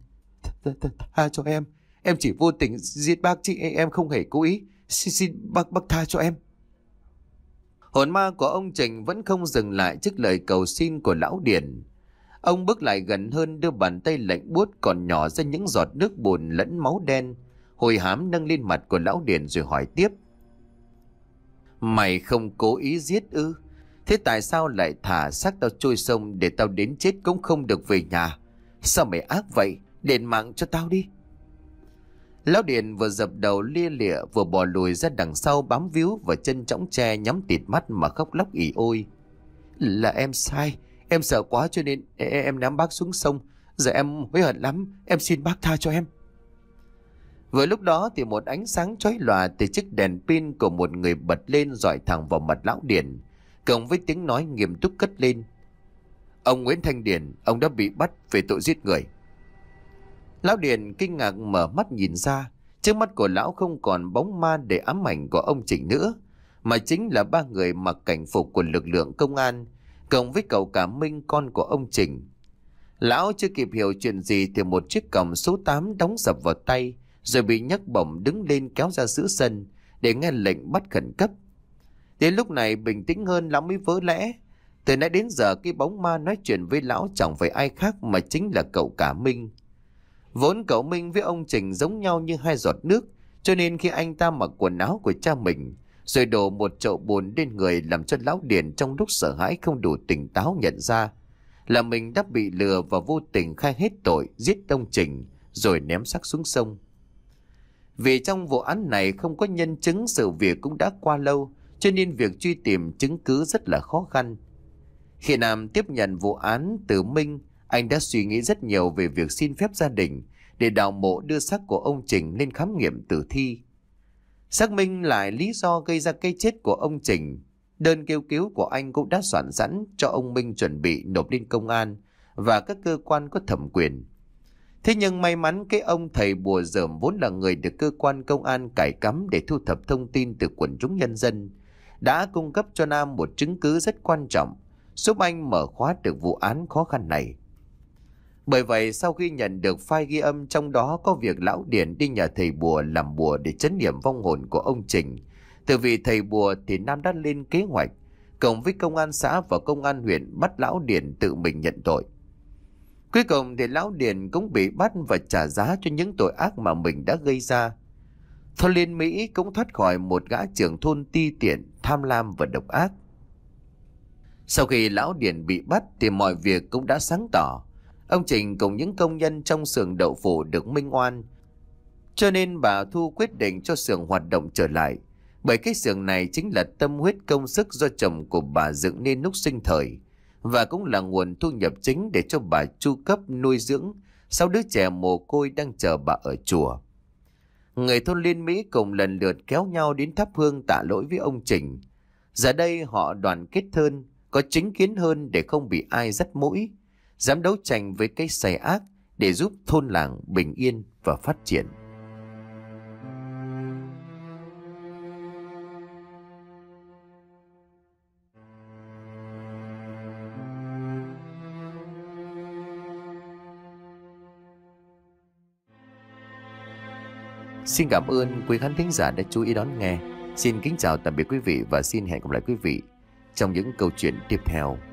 Tha cho em Em chỉ vô tình giết bác chị em không hề cố ý Xin xin bác bác tha cho em Hồn ma của ông Trình vẫn không dừng lại trước lời cầu xin của lão Điền Ông bước lại gần hơn đưa bàn tay lạnh buốt còn nhỏ ra những giọt nước bùn lẫn máu đen Hồi hám nâng lên mặt của lão Điền rồi hỏi tiếp Mày không cố ý giết ư Thế tại sao lại thả xác tao trôi sông để tao đến chết cũng không được về nhà Sao mày ác vậy Đền mạng cho tao đi. Lão Điền vừa dập đầu lia lịa vừa bò lùi ra đằng sau bám víu vào chân chõng tre nhắm tịt mắt mà khóc lóc ỉ ôi. Là em sai, em sợ quá cho nên em ném bác xuống sông. Giờ em hối hận lắm, em xin bác tha cho em. Vừa lúc đó thì một ánh sáng chói lòa từ chiếc đèn pin của một người bật lên dọi thẳng vào mặt lão Điền, cộng với tiếng nói nghiêm túc cất lên. Ông Nguyễn Thanh Điền, ông đã bị bắt về tội giết người. Lão Điền kinh ngạc mở mắt nhìn ra, trước mắt của lão không còn bóng ma để ám ảnh của ông Trịnh nữa, mà chính là ba người mặc cảnh phục của lực lượng công an, cộng với cậu cả Minh con của ông Trịnh. Lão chưa kịp hiểu chuyện gì thì một chiếc còng số 8 đóng sập vào tay, rồi bị nhấc bổng đứng lên kéo ra giữa sân để nghe lệnh bắt khẩn cấp. Đến lúc này bình tĩnh hơn lão mới vỡ lẽ. Từ nãy đến giờ cái bóng ma nói chuyện với lão chẳng phải ai khác mà chính là cậu cả Minh. Vốn cậu Minh với ông Trình giống nhau như hai giọt nước, cho nên khi anh ta mặc quần áo của cha mình, rồi đổ một chậu bùn lên người làm cho lão điền trong lúc sợ hãi không đủ tỉnh táo nhận ra là mình đã bị lừa và vô tình khai hết tội giết ông Trình rồi ném xác xuống sông. Vì trong vụ án này không có nhân chứng sự việc cũng đã qua lâu, cho nên việc truy tìm chứng cứ rất là khó khăn. Khi Nam tiếp nhận vụ án từ Minh, anh đã suy nghĩ rất nhiều về việc xin phép gia đình để đào mộ đưa xác của ông Trình lên khám nghiệm tử thi. Xác minh lại lý do gây ra cái chết của ông Trình. Đơn kêu cứu của anh cũng đã soạn sẵn cho ông Minh chuẩn bị nộp lên công an và các cơ quan có thẩm quyền. Thế nhưng may mắn cái ông thầy bùa dởm vốn là người được cơ quan công an cải cắm để thu thập thông tin từ quần chúng nhân dân, đã cung cấp cho Nam một chứng cứ rất quan trọng, giúp anh mở khóa được vụ án khó khăn này. Bởi vậy sau khi nhận được file ghi âm trong đó có việc lão điển đi nhà thầy bùa làm bùa để chấn niệm vong hồn của ông Trình. Từ vì thầy bùa thì Nam đã lên kế hoạch, cộng với công an xã và công an huyện bắt lão điển tự mình nhận tội. Cuối cùng thì lão điển cũng bị bắt và trả giá cho những tội ác mà mình đã gây ra. Thôi liên Mỹ cũng thoát khỏi một gã trưởng thôn ti tiện, tham lam và độc ác. Sau khi lão điển bị bắt thì mọi việc cũng đã sáng tỏ. Ông Trình cùng những công nhân trong xưởng đậu phủ được minh oan. Cho nên bà Thu quyết định cho xưởng hoạt động trở lại. Bởi cái xưởng này chính là tâm huyết công sức do chồng của bà dựng nên lúc sinh thời và cũng là nguồn thu nhập chính để cho bà chu cấp nuôi dưỡng sau đứa trẻ mồ côi đang chờ bà ở chùa. Người thôn Liên Mỹ cùng lần lượt kéo nhau đến thắp hương tạ lỗi với ông Trình. Giờ đây họ đoàn kết hơn, có chính kiến hơn để không bị ai dắt mũi, dám đấu tranh với cái xài ác để giúp thôn làng bình yên và phát triển. Xin cảm ơn quý khán thính giả đã chú ý đón nghe. Xin kính chào tạm biệt quý vị và xin hẹn gặp lại quý vị trong những câu chuyện tiếp theo.